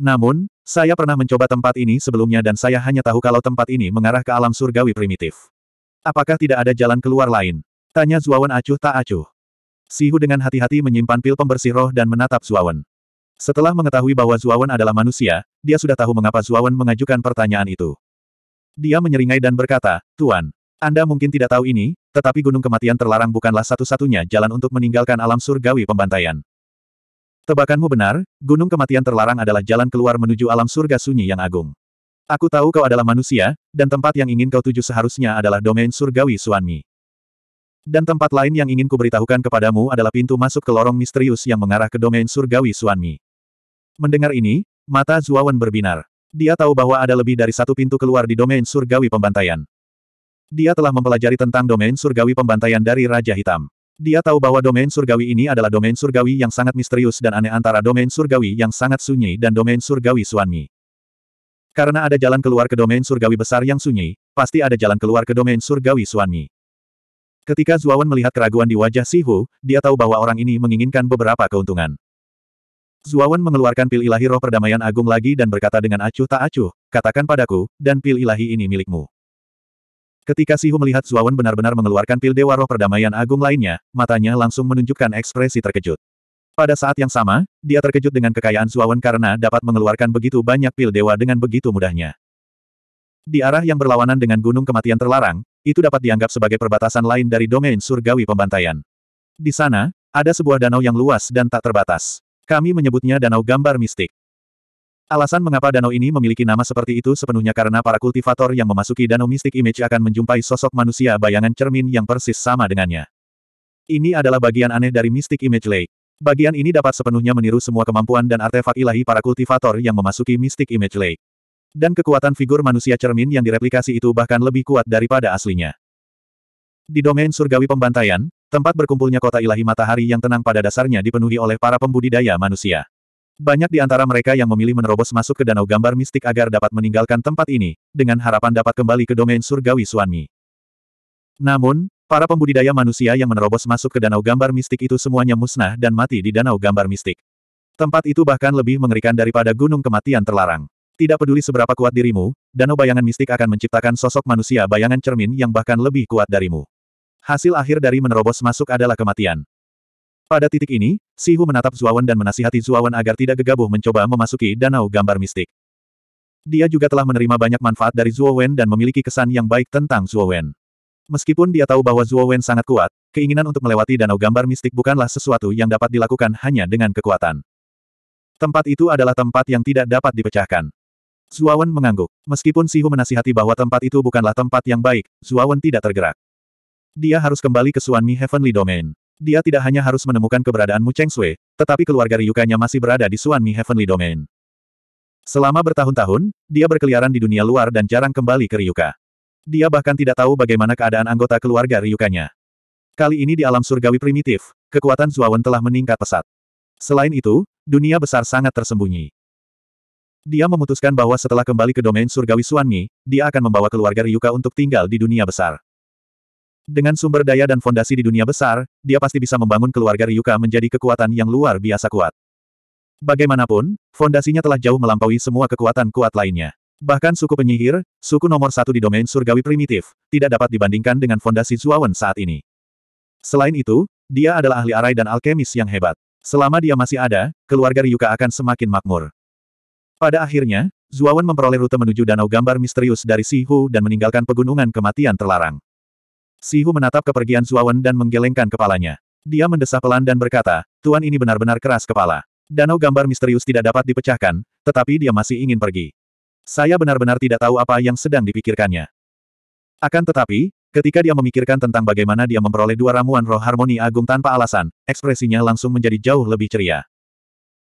Namun, saya pernah mencoba tempat ini sebelumnya dan saya hanya tahu kalau tempat ini mengarah ke alam surgawi primitif. Apakah tidak ada jalan keluar lain? Tanya Zuawan acuh tak acuh. Sihu dengan hati-hati menyimpan pil pembersih roh dan menatap Zuawan. Setelah mengetahui bahwa Zuawan adalah manusia, dia sudah tahu mengapa Zuawan mengajukan pertanyaan itu. Dia menyeringai dan berkata, Tuan, Anda mungkin tidak tahu ini, tetapi Gunung Kematian Terlarang bukanlah satu-satunya jalan untuk meninggalkan alam surgawi pembantaian. Tebakanmu benar, gunung kematian terlarang adalah jalan keluar menuju alam surga sunyi yang agung. Aku tahu kau adalah manusia, dan tempat yang ingin kau tuju seharusnya adalah domain surgawi Suanmi. Dan tempat lain yang ingin kuberitahukan kepadamu adalah pintu masuk ke lorong misterius yang mengarah ke domain surgawi Suanmi. Mendengar ini, mata Zuawan berbinar. Dia tahu bahwa ada lebih dari satu pintu keluar di domain surgawi pembantaian. Dia telah mempelajari tentang domain surgawi pembantaian dari Raja Hitam. Dia tahu bahwa domain surgawi ini adalah domain surgawi yang sangat misterius dan aneh antara domain surgawi yang sangat sunyi dan domain surgawi Suanmi. Karena ada jalan keluar ke domain surgawi besar yang sunyi, pasti ada jalan keluar ke domain surgawi Suanmi. Ketika Zuawan melihat keraguan di wajah Sihu, dia tahu bahwa orang ini menginginkan beberapa keuntungan. Zuawan mengeluarkan pil ilahi roh perdamaian agung lagi dan berkata dengan acuh tak acuh, katakan padaku, dan pil ilahi ini milikmu. Ketika Sihu melihat Zuawan benar-benar mengeluarkan pil Dewa Roh Perdamaian Agung lainnya, matanya langsung menunjukkan ekspresi terkejut. Pada saat yang sama, dia terkejut dengan kekayaan Zuawan karena dapat mengeluarkan begitu banyak pil dewa dengan begitu mudahnya. Di arah yang berlawanan dengan Gunung Kematian Terlarang, itu dapat dianggap sebagai perbatasan lain dari domain surgawi pembantaian. Di sana, ada sebuah danau yang luas dan tak terbatas. Kami menyebutnya Danau Gambar Mistik. Alasan mengapa danau ini memiliki nama seperti itu sepenuhnya karena para kultivator yang memasuki danau mistik image akan menjumpai sosok manusia bayangan cermin yang persis sama dengannya. Ini adalah bagian aneh dari mistik Image Lake. Bagian ini dapat sepenuhnya meniru semua kemampuan dan artefak ilahi para kultivator yang memasuki mistik Image Lake. Dan kekuatan figur manusia cermin yang direplikasi itu bahkan lebih kuat daripada aslinya. Di domain surgawi pembantaian, tempat berkumpulnya kota ilahi matahari yang tenang pada dasarnya dipenuhi oleh para pembudidaya manusia. Banyak di antara mereka yang memilih menerobos masuk ke danau gambar mistik agar dapat meninggalkan tempat ini, dengan harapan dapat kembali ke domain surgawi Suanmi. Namun, para pembudidaya manusia yang menerobos masuk ke danau gambar mistik itu semuanya musnah dan mati di danau gambar mistik. Tempat itu bahkan lebih mengerikan daripada gunung kematian terlarang. Tidak peduli seberapa kuat dirimu, danau bayangan mistik akan menciptakan sosok manusia bayangan cermin yang bahkan lebih kuat darimu. Hasil akhir dari menerobos masuk adalah kematian. Pada titik ini, Sihu menatap Zuawan dan menasihati Zuawan agar tidak gegabah mencoba memasuki danau gambar mistik. Dia juga telah menerima banyak manfaat dari Zuowen dan memiliki kesan yang baik tentang Zuowen. Meskipun dia tahu bahwa Zuowen sangat kuat, keinginan untuk melewati danau gambar mistik bukanlah sesuatu yang dapat dilakukan hanya dengan kekuatan. Tempat itu adalah tempat yang tidak dapat dipecahkan. Zuawan mengangguk. Meskipun Sihu menasihati bahwa tempat itu bukanlah tempat yang baik, Zuawan tidak tergerak. Dia harus kembali ke Suanmi Heavenly Domain. Dia tidak hanya harus menemukan keberadaan Mu Cheng Sui, tetapi keluarga Ryukanya masih berada di Suan Mi Heavenly Domain. Selama bertahun-tahun, dia berkeliaran di dunia luar dan jarang kembali ke Ryuka. Dia bahkan tidak tahu bagaimana keadaan anggota keluarga Ryukanya. Kali ini di alam surgawi primitif, kekuatan Zuawan telah meningkat pesat. Selain itu, dunia besar sangat tersembunyi. Dia memutuskan bahwa setelah kembali ke domain surgawi Suanmi, dia akan membawa keluarga Ryuka untuk tinggal di dunia besar. Dengan sumber daya dan fondasi di dunia besar, dia pasti bisa membangun keluarga Ryuka menjadi kekuatan yang luar biasa kuat. Bagaimanapun, fondasinya telah jauh melampaui semua kekuatan kuat lainnya. Bahkan suku penyihir, suku nomor satu di domain surgawi primitif, tidak dapat dibandingkan dengan fondasi Zuawan saat ini. Selain itu, dia adalah ahli arai dan alkemis yang hebat. Selama dia masih ada, keluarga Ryuka akan semakin makmur. Pada akhirnya, Zuawan memperoleh rute menuju Danau Gambar Misterius dari Sihu dan meninggalkan pegunungan kematian terlarang. Sihu menatap kepergian Zuawan dan menggelengkan kepalanya. Dia mendesah pelan dan berkata, Tuan ini benar-benar keras kepala. Danau gambar misterius tidak dapat dipecahkan, tetapi dia masih ingin pergi. Saya benar-benar tidak tahu apa yang sedang dipikirkannya. Akan tetapi, ketika dia memikirkan tentang bagaimana dia memperoleh dua ramuan roh harmoni agung tanpa alasan, ekspresinya langsung menjadi jauh lebih ceria.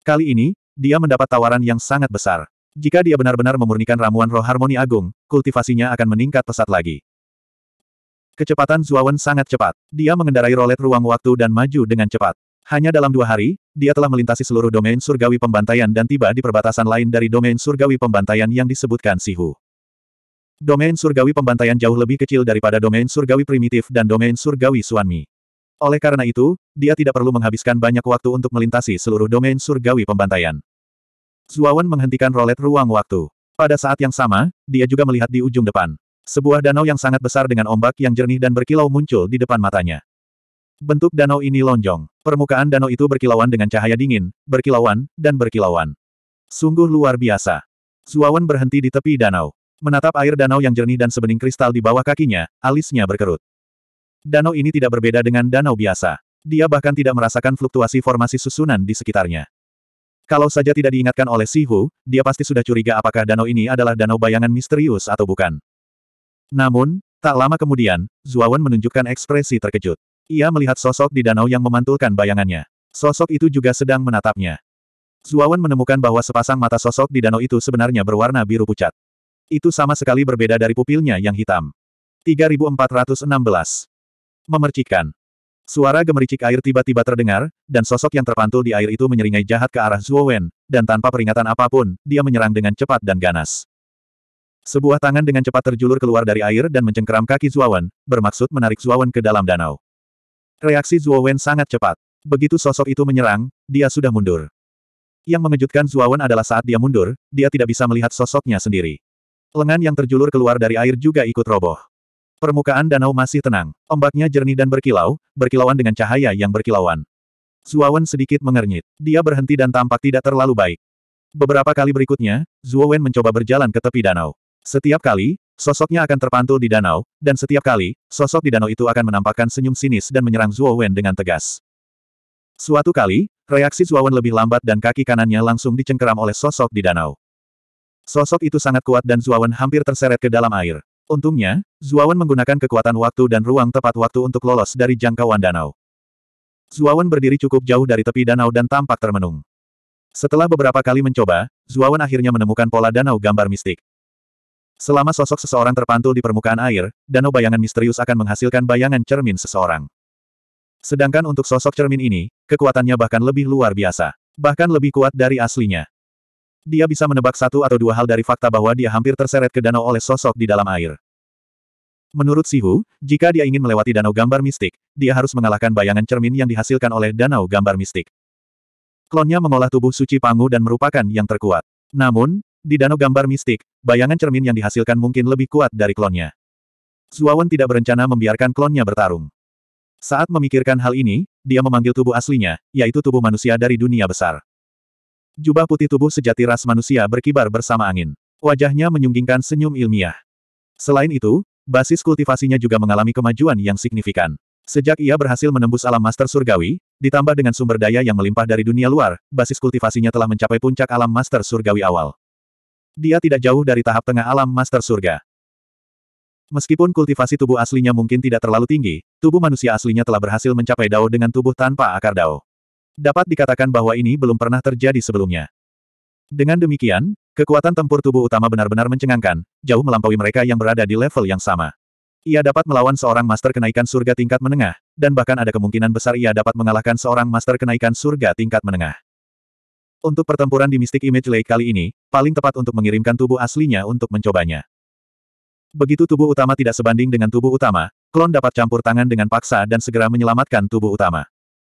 Kali ini, dia mendapat tawaran yang sangat besar. Jika dia benar-benar memurnikan ramuan roh harmoni agung, kultivasinya akan meningkat pesat lagi. Kecepatan Zuawan sangat cepat. Dia mengendarai rolet ruang waktu dan maju dengan cepat. Hanya dalam dua hari, dia telah melintasi seluruh domain surgawi pembantaian dan tiba di perbatasan lain dari domain surgawi pembantaian yang disebutkan Sihu. Domain surgawi pembantaian jauh lebih kecil daripada domain surgawi primitif dan domain surgawi suanmi. Oleh karena itu, dia tidak perlu menghabiskan banyak waktu untuk melintasi seluruh domain surgawi pembantaian. Zuawan menghentikan rolet ruang waktu. Pada saat yang sama, dia juga melihat di ujung depan. Sebuah danau yang sangat besar dengan ombak yang jernih dan berkilau muncul di depan matanya. Bentuk danau ini lonjong. Permukaan danau itu berkilauan dengan cahaya dingin, berkilauan, dan berkilauan. Sungguh luar biasa. Zuawan berhenti di tepi danau. Menatap air danau yang jernih dan sebening kristal di bawah kakinya, alisnya berkerut. Danau ini tidak berbeda dengan danau biasa. Dia bahkan tidak merasakan fluktuasi formasi susunan di sekitarnya. Kalau saja tidak diingatkan oleh Sihu, dia pasti sudah curiga apakah danau ini adalah danau bayangan misterius atau bukan. Namun, tak lama kemudian, Zuawan menunjukkan ekspresi terkejut. Ia melihat sosok di danau yang memantulkan bayangannya. Sosok itu juga sedang menatapnya. Zuawan menemukan bahwa sepasang mata sosok di danau itu sebenarnya berwarna biru pucat. Itu sama sekali berbeda dari pupilnya yang hitam. 3416. Memercikkan. Suara gemericik air tiba-tiba terdengar, dan sosok yang terpantul di air itu menyeringai jahat ke arah Zuowen, dan tanpa peringatan apapun, dia menyerang dengan cepat dan ganas. Sebuah tangan dengan cepat terjulur keluar dari air dan mencengkeram kaki Zuawan, bermaksud menarik Zuawan ke dalam danau. Reaksi Zuawan sangat cepat. Begitu sosok itu menyerang, dia sudah mundur. Yang mengejutkan Zuawan adalah saat dia mundur, dia tidak bisa melihat sosoknya sendiri. Lengan yang terjulur keluar dari air juga ikut roboh. Permukaan danau masih tenang. Ombaknya jernih dan berkilau, berkilauan dengan cahaya yang berkilauan. Zuawan sedikit mengernyit. Dia berhenti dan tampak tidak terlalu baik. Beberapa kali berikutnya, Zuawan mencoba berjalan ke tepi danau. Setiap kali, sosoknya akan terpantul di danau, dan setiap kali, sosok di danau itu akan menampakkan senyum sinis dan menyerang Zuo Wen dengan tegas. Suatu kali, reaksi Zuo Wen lebih lambat dan kaki kanannya langsung dicengkeram oleh sosok di danau. Sosok itu sangat kuat dan Zuo Wen hampir terseret ke dalam air. Untungnya, Wen menggunakan kekuatan waktu dan ruang tepat waktu untuk lolos dari jangkauan danau. Wen berdiri cukup jauh dari tepi danau dan tampak termenung. Setelah beberapa kali mencoba, Wen akhirnya menemukan pola danau gambar mistik. Selama sosok seseorang terpantul di permukaan air, danau bayangan misterius akan menghasilkan bayangan cermin seseorang. Sedangkan untuk sosok cermin ini, kekuatannya bahkan lebih luar biasa. Bahkan lebih kuat dari aslinya. Dia bisa menebak satu atau dua hal dari fakta bahwa dia hampir terseret ke danau oleh sosok di dalam air. Menurut Sihu, jika dia ingin melewati danau gambar mistik, dia harus mengalahkan bayangan cermin yang dihasilkan oleh danau gambar mistik. Klonnya mengolah tubuh suci Pangu dan merupakan yang terkuat. Namun, di danau gambar mistik, bayangan cermin yang dihasilkan mungkin lebih kuat dari klonnya. Zuawan tidak berencana membiarkan klonnya bertarung. Saat memikirkan hal ini, dia memanggil tubuh aslinya, yaitu tubuh manusia dari dunia besar. Jubah putih tubuh sejati ras manusia berkibar bersama angin. Wajahnya menyunggingkan senyum ilmiah. Selain itu, basis kultivasinya juga mengalami kemajuan yang signifikan. Sejak ia berhasil menembus alam master surgawi, ditambah dengan sumber daya yang melimpah dari dunia luar, basis kultivasinya telah mencapai puncak alam master surgawi awal. Dia tidak jauh dari tahap tengah alam Master Surga. Meskipun kultivasi tubuh aslinya mungkin tidak terlalu tinggi, tubuh manusia aslinya telah berhasil mencapai dao dengan tubuh tanpa akar dao. Dapat dikatakan bahwa ini belum pernah terjadi sebelumnya. Dengan demikian, kekuatan tempur tubuh utama benar-benar mencengangkan, jauh melampaui mereka yang berada di level yang sama. Ia dapat melawan seorang master kenaikan surga tingkat menengah, dan bahkan ada kemungkinan besar ia dapat mengalahkan seorang master kenaikan surga tingkat menengah. Untuk pertempuran di Mystic Image Lake kali ini, paling tepat untuk mengirimkan tubuh aslinya untuk mencobanya. Begitu tubuh utama tidak sebanding dengan tubuh utama, klon dapat campur tangan dengan paksa dan segera menyelamatkan tubuh utama.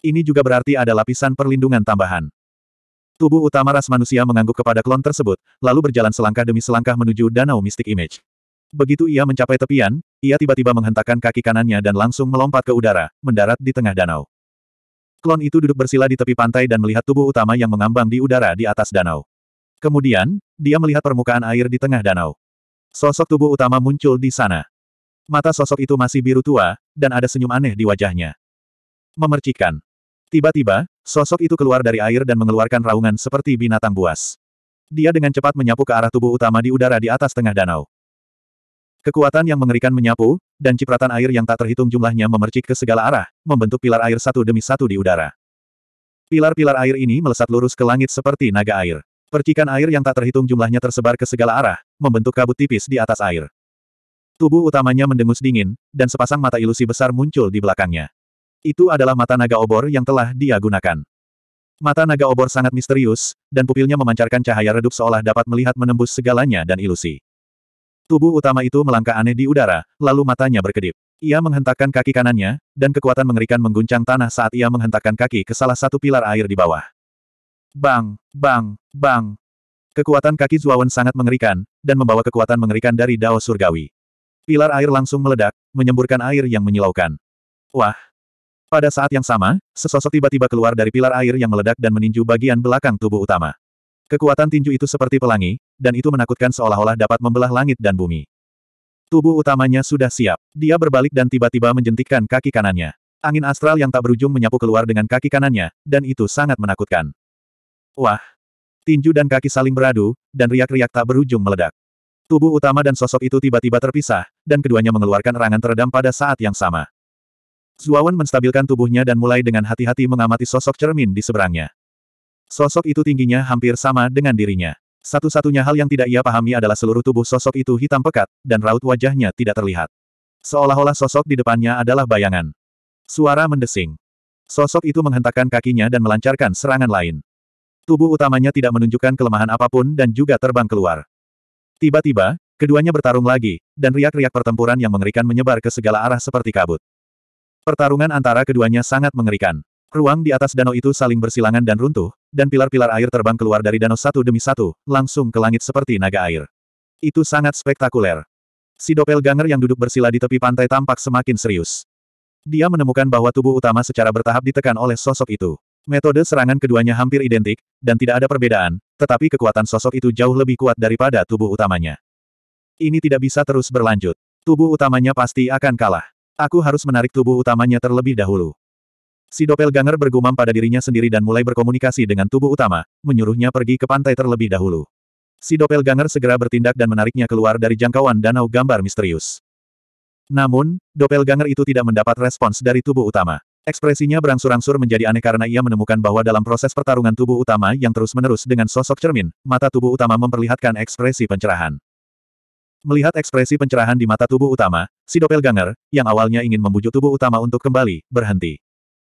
Ini juga berarti ada lapisan perlindungan tambahan. Tubuh utama ras manusia mengangguk kepada klon tersebut, lalu berjalan selangkah demi selangkah menuju danau Mystic Image. Begitu ia mencapai tepian, ia tiba-tiba menghentakkan kaki kanannya dan langsung melompat ke udara, mendarat di tengah danau. Klon itu duduk bersila di tepi pantai dan melihat tubuh utama yang mengambang di udara di atas danau. Kemudian, dia melihat permukaan air di tengah danau. Sosok tubuh utama muncul di sana. Mata sosok itu masih biru tua, dan ada senyum aneh di wajahnya. Memercikan. Tiba-tiba, sosok itu keluar dari air dan mengeluarkan raungan seperti binatang buas. Dia dengan cepat menyapu ke arah tubuh utama di udara di atas tengah danau. Kekuatan yang mengerikan menyapu, dan cipratan air yang tak terhitung jumlahnya memercik ke segala arah, membentuk pilar air satu demi satu di udara. Pilar-pilar air ini melesat lurus ke langit seperti naga air. Percikan air yang tak terhitung jumlahnya tersebar ke segala arah, membentuk kabut tipis di atas air. Tubuh utamanya mendengus dingin, dan sepasang mata ilusi besar muncul di belakangnya. Itu adalah mata naga obor yang telah dia gunakan. Mata naga obor sangat misterius, dan pupilnya memancarkan cahaya redup seolah dapat melihat menembus segalanya dan ilusi. Tubuh utama itu melangkah aneh di udara, lalu matanya berkedip. Ia menghentakkan kaki kanannya, dan kekuatan mengerikan mengguncang tanah saat ia menghentakkan kaki ke salah satu pilar air di bawah. Bang, bang, bang. Kekuatan kaki Zuawan sangat mengerikan, dan membawa kekuatan mengerikan dari Dao Surgawi. Pilar air langsung meledak, menyemburkan air yang menyilaukan. Wah! Pada saat yang sama, sesosok tiba-tiba keluar dari pilar air yang meledak dan meninju bagian belakang tubuh utama. Kekuatan tinju itu seperti pelangi, dan itu menakutkan seolah-olah dapat membelah langit dan bumi. Tubuh utamanya sudah siap. Dia berbalik dan tiba-tiba menjentikkan kaki kanannya. Angin astral yang tak berujung menyapu keluar dengan kaki kanannya, dan itu sangat menakutkan. Wah! Tinju dan kaki saling beradu, dan riak-riak tak berujung meledak. Tubuh utama dan sosok itu tiba-tiba terpisah, dan keduanya mengeluarkan erangan teredam pada saat yang sama. Zuawan menstabilkan tubuhnya dan mulai dengan hati-hati mengamati sosok cermin di seberangnya. Sosok itu tingginya hampir sama dengan dirinya. Satu-satunya hal yang tidak ia pahami adalah seluruh tubuh sosok itu hitam pekat, dan raut wajahnya tidak terlihat. Seolah-olah sosok di depannya adalah bayangan. Suara mendesing. Sosok itu menghentakkan kakinya dan melancarkan serangan lain. Tubuh utamanya tidak menunjukkan kelemahan apapun dan juga terbang keluar. Tiba-tiba, keduanya bertarung lagi, dan riak-riak pertempuran yang mengerikan menyebar ke segala arah seperti kabut. Pertarungan antara keduanya sangat mengerikan. Ruang di atas danau itu saling bersilangan dan runtuh, dan pilar-pilar air terbang keluar dari danau satu demi satu, langsung ke langit seperti naga air. Itu sangat spektakuler. Si ganger yang duduk bersila di tepi pantai tampak semakin serius. Dia menemukan bahwa tubuh utama secara bertahap ditekan oleh sosok itu. Metode serangan keduanya hampir identik, dan tidak ada perbedaan, tetapi kekuatan sosok itu jauh lebih kuat daripada tubuh utamanya. Ini tidak bisa terus berlanjut. Tubuh utamanya pasti akan kalah. Aku harus menarik tubuh utamanya terlebih dahulu. Si doppelganger bergumam pada dirinya sendiri dan mulai berkomunikasi dengan tubuh utama, menyuruhnya pergi ke pantai terlebih dahulu. Si doppelganger segera bertindak dan menariknya keluar dari jangkauan danau gambar misterius. Namun, doppelganger itu tidak mendapat respons dari tubuh utama. Ekspresinya berangsur-angsur menjadi aneh karena ia menemukan bahwa dalam proses pertarungan tubuh utama yang terus-menerus dengan sosok cermin, mata tubuh utama memperlihatkan ekspresi pencerahan. Melihat ekspresi pencerahan di mata tubuh utama, si doppelganger, yang awalnya ingin membujuk tubuh utama untuk kembali, berhenti.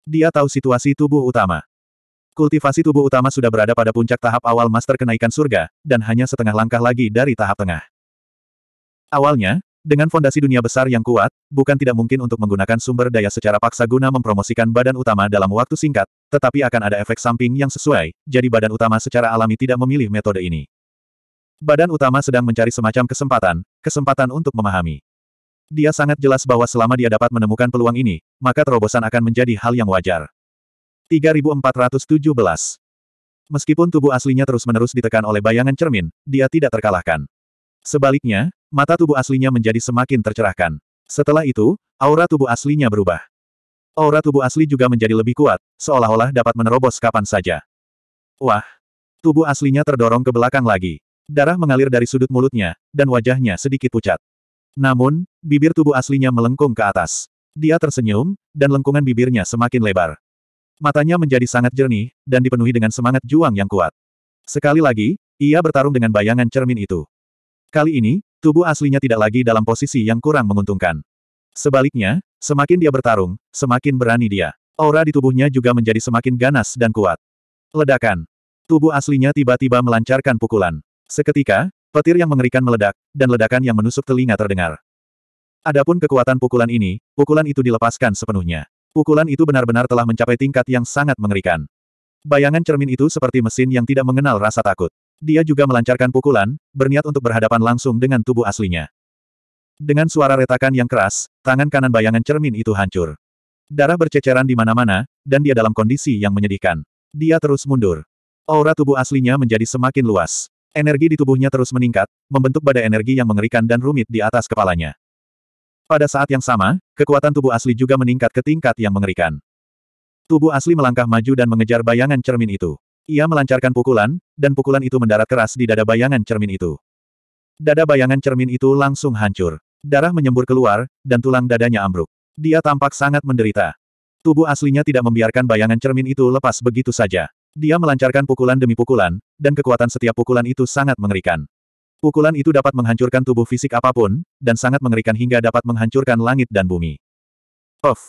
Dia tahu situasi tubuh utama. Kultivasi tubuh utama sudah berada pada puncak tahap awal master kenaikan surga, dan hanya setengah langkah lagi dari tahap tengah. Awalnya, dengan fondasi dunia besar yang kuat, bukan tidak mungkin untuk menggunakan sumber daya secara paksa guna mempromosikan badan utama dalam waktu singkat, tetapi akan ada efek samping yang sesuai, jadi badan utama secara alami tidak memilih metode ini. Badan utama sedang mencari semacam kesempatan, kesempatan untuk memahami. Dia sangat jelas bahwa selama dia dapat menemukan peluang ini, maka terobosan akan menjadi hal yang wajar. 3417 Meskipun tubuh aslinya terus-menerus ditekan oleh bayangan cermin, dia tidak terkalahkan. Sebaliknya, mata tubuh aslinya menjadi semakin tercerahkan. Setelah itu, aura tubuh aslinya berubah. Aura tubuh asli juga menjadi lebih kuat, seolah-olah dapat menerobos kapan saja. Wah! Tubuh aslinya terdorong ke belakang lagi. Darah mengalir dari sudut mulutnya, dan wajahnya sedikit pucat. Namun, bibir tubuh aslinya melengkung ke atas. Dia tersenyum, dan lengkungan bibirnya semakin lebar. Matanya menjadi sangat jernih, dan dipenuhi dengan semangat juang yang kuat. Sekali lagi, ia bertarung dengan bayangan cermin itu. Kali ini, tubuh aslinya tidak lagi dalam posisi yang kurang menguntungkan. Sebaliknya, semakin dia bertarung, semakin berani dia. Aura di tubuhnya juga menjadi semakin ganas dan kuat. Ledakan. Tubuh aslinya tiba-tiba melancarkan pukulan. Seketika, Petir yang mengerikan meledak, dan ledakan yang menusuk telinga terdengar. Adapun kekuatan pukulan ini, pukulan itu dilepaskan sepenuhnya. Pukulan itu benar-benar telah mencapai tingkat yang sangat mengerikan. Bayangan cermin itu seperti mesin yang tidak mengenal rasa takut. Dia juga melancarkan pukulan, berniat untuk berhadapan langsung dengan tubuh aslinya. Dengan suara retakan yang keras, tangan kanan bayangan cermin itu hancur. Darah berceceran di mana-mana, dan dia dalam kondisi yang menyedihkan. Dia terus mundur. Aura tubuh aslinya menjadi semakin luas. Energi di tubuhnya terus meningkat, membentuk badai energi yang mengerikan dan rumit di atas kepalanya. Pada saat yang sama, kekuatan tubuh asli juga meningkat ke tingkat yang mengerikan. Tubuh asli melangkah maju dan mengejar bayangan cermin itu. Ia melancarkan pukulan, dan pukulan itu mendarat keras di dada bayangan cermin itu. Dada bayangan cermin itu langsung hancur. Darah menyembur keluar, dan tulang dadanya ambruk. Dia tampak sangat menderita. Tubuh aslinya tidak membiarkan bayangan cermin itu lepas begitu saja. Dia melancarkan pukulan demi pukulan, dan kekuatan setiap pukulan itu sangat mengerikan. Pukulan itu dapat menghancurkan tubuh fisik apapun, dan sangat mengerikan hingga dapat menghancurkan langit dan bumi. Of!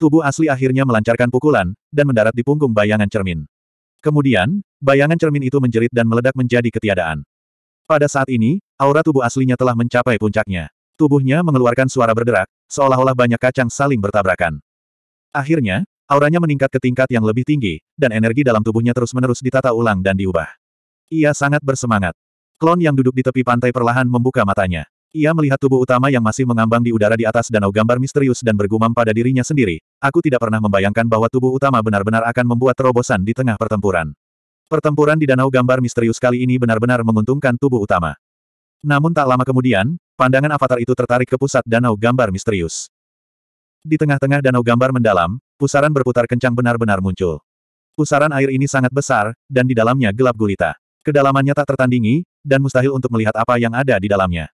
Tubuh asli akhirnya melancarkan pukulan, dan mendarat di punggung bayangan cermin. Kemudian, bayangan cermin itu menjerit dan meledak menjadi ketiadaan. Pada saat ini, aura tubuh aslinya telah mencapai puncaknya. Tubuhnya mengeluarkan suara berderak, seolah-olah banyak kacang saling bertabrakan. Akhirnya, Auranya meningkat ke tingkat yang lebih tinggi, dan energi dalam tubuhnya terus-menerus ditata ulang dan diubah. Ia sangat bersemangat. Klon yang duduk di tepi pantai perlahan membuka matanya. Ia melihat tubuh utama yang masih mengambang di udara di atas danau gambar misterius dan bergumam pada dirinya sendiri, aku tidak pernah membayangkan bahwa tubuh utama benar-benar akan membuat terobosan di tengah pertempuran. Pertempuran di danau gambar misterius kali ini benar-benar menguntungkan tubuh utama. Namun tak lama kemudian, pandangan avatar itu tertarik ke pusat danau gambar misterius. Di tengah-tengah danau gambar mendalam, pusaran berputar kencang benar-benar muncul. Pusaran air ini sangat besar, dan di dalamnya gelap gulita. Kedalamannya tak tertandingi, dan mustahil untuk melihat apa yang ada di dalamnya.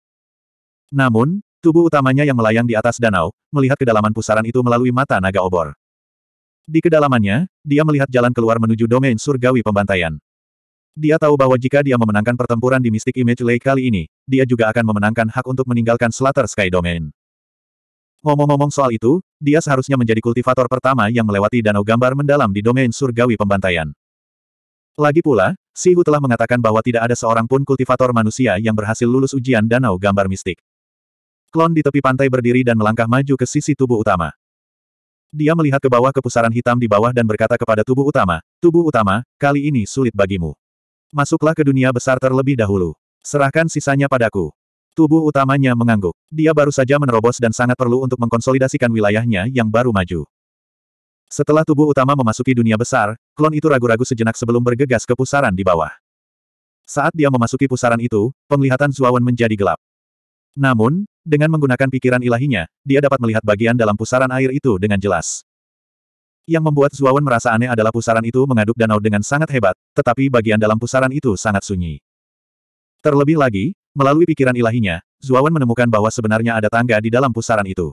Namun, tubuh utamanya yang melayang di atas danau, melihat kedalaman pusaran itu melalui mata naga obor. Di kedalamannya, dia melihat jalan keluar menuju domain surgawi pembantaian. Dia tahu bahwa jika dia memenangkan pertempuran di Mystic Image Lake kali ini, dia juga akan memenangkan hak untuk meninggalkan Slater Sky Domain. Ngomong-ngomong soal itu, dia seharusnya menjadi kultivator pertama yang melewati danau gambar mendalam di domain surgawi pembantaian. Lagi pula, Si Hu telah mengatakan bahwa tidak ada seorang pun kultivator manusia yang berhasil lulus ujian danau gambar mistik. Klon di tepi pantai berdiri dan melangkah maju ke sisi tubuh utama. Dia melihat ke bawah ke pusaran hitam di bawah dan berkata kepada tubuh utama, Tubuh utama, kali ini sulit bagimu. Masuklah ke dunia besar terlebih dahulu. Serahkan sisanya padaku. Tubuh utamanya mengangguk. Dia baru saja menerobos dan sangat perlu untuk mengkonsolidasikan wilayahnya yang baru maju. Setelah tubuh utama memasuki dunia besar, klon itu ragu-ragu sejenak sebelum bergegas ke pusaran di bawah. Saat dia memasuki pusaran itu, penglihatan Zuawan menjadi gelap. Namun, dengan menggunakan pikiran ilahinya, dia dapat melihat bagian dalam pusaran air itu dengan jelas. Yang membuat Zuawan merasa aneh adalah pusaran itu mengaduk danau dengan sangat hebat, tetapi bagian dalam pusaran itu sangat sunyi. Terlebih lagi, Melalui pikiran ilahinya, Zuawan menemukan bahwa sebenarnya ada tangga di dalam pusaran itu.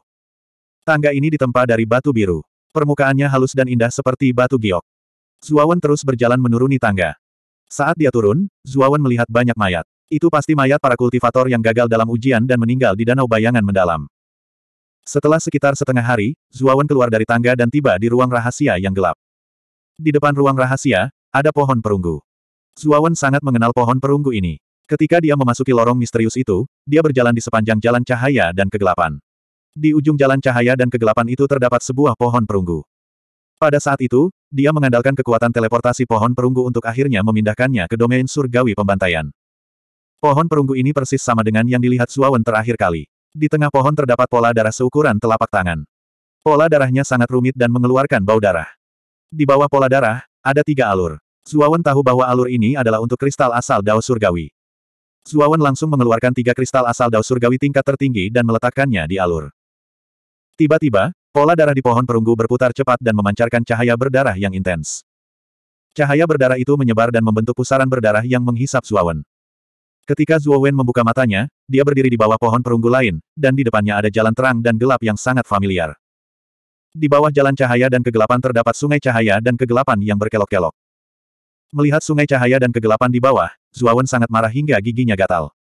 Tangga ini ditempa dari batu biru. Permukaannya halus dan indah seperti batu giok. Zuawan terus berjalan menuruni tangga. Saat dia turun, Zuawan melihat banyak mayat. Itu pasti mayat para kultivator yang gagal dalam ujian dan meninggal di danau bayangan mendalam. Setelah sekitar setengah hari, Zuawan keluar dari tangga dan tiba di ruang rahasia yang gelap. Di depan ruang rahasia, ada pohon perunggu. Zuawan sangat mengenal pohon perunggu ini. Ketika dia memasuki lorong misterius itu, dia berjalan di sepanjang jalan cahaya dan kegelapan. Di ujung jalan cahaya dan kegelapan itu terdapat sebuah pohon perunggu. Pada saat itu, dia mengandalkan kekuatan teleportasi pohon perunggu untuk akhirnya memindahkannya ke domain surgawi pembantaian. Pohon perunggu ini persis sama dengan yang dilihat Suawen terakhir kali. Di tengah pohon terdapat pola darah seukuran telapak tangan. Pola darahnya sangat rumit dan mengeluarkan bau darah. Di bawah pola darah, ada tiga alur. Suawen tahu bahwa alur ini adalah untuk kristal asal Dao Surgawi. Zuawan langsung mengeluarkan tiga kristal asal dao surgawi tingkat tertinggi dan meletakkannya di alur. Tiba-tiba, pola darah di pohon perunggu berputar cepat dan memancarkan cahaya berdarah yang intens. Cahaya berdarah itu menyebar dan membentuk pusaran berdarah yang menghisap Zuawan. Ketika Zuowen membuka matanya, dia berdiri di bawah pohon perunggu lain, dan di depannya ada jalan terang dan gelap yang sangat familiar. Di bawah jalan cahaya dan kegelapan terdapat sungai cahaya dan kegelapan yang berkelok-kelok. Melihat sungai cahaya dan kegelapan di bawah, Zuawan sangat marah hingga giginya gatal.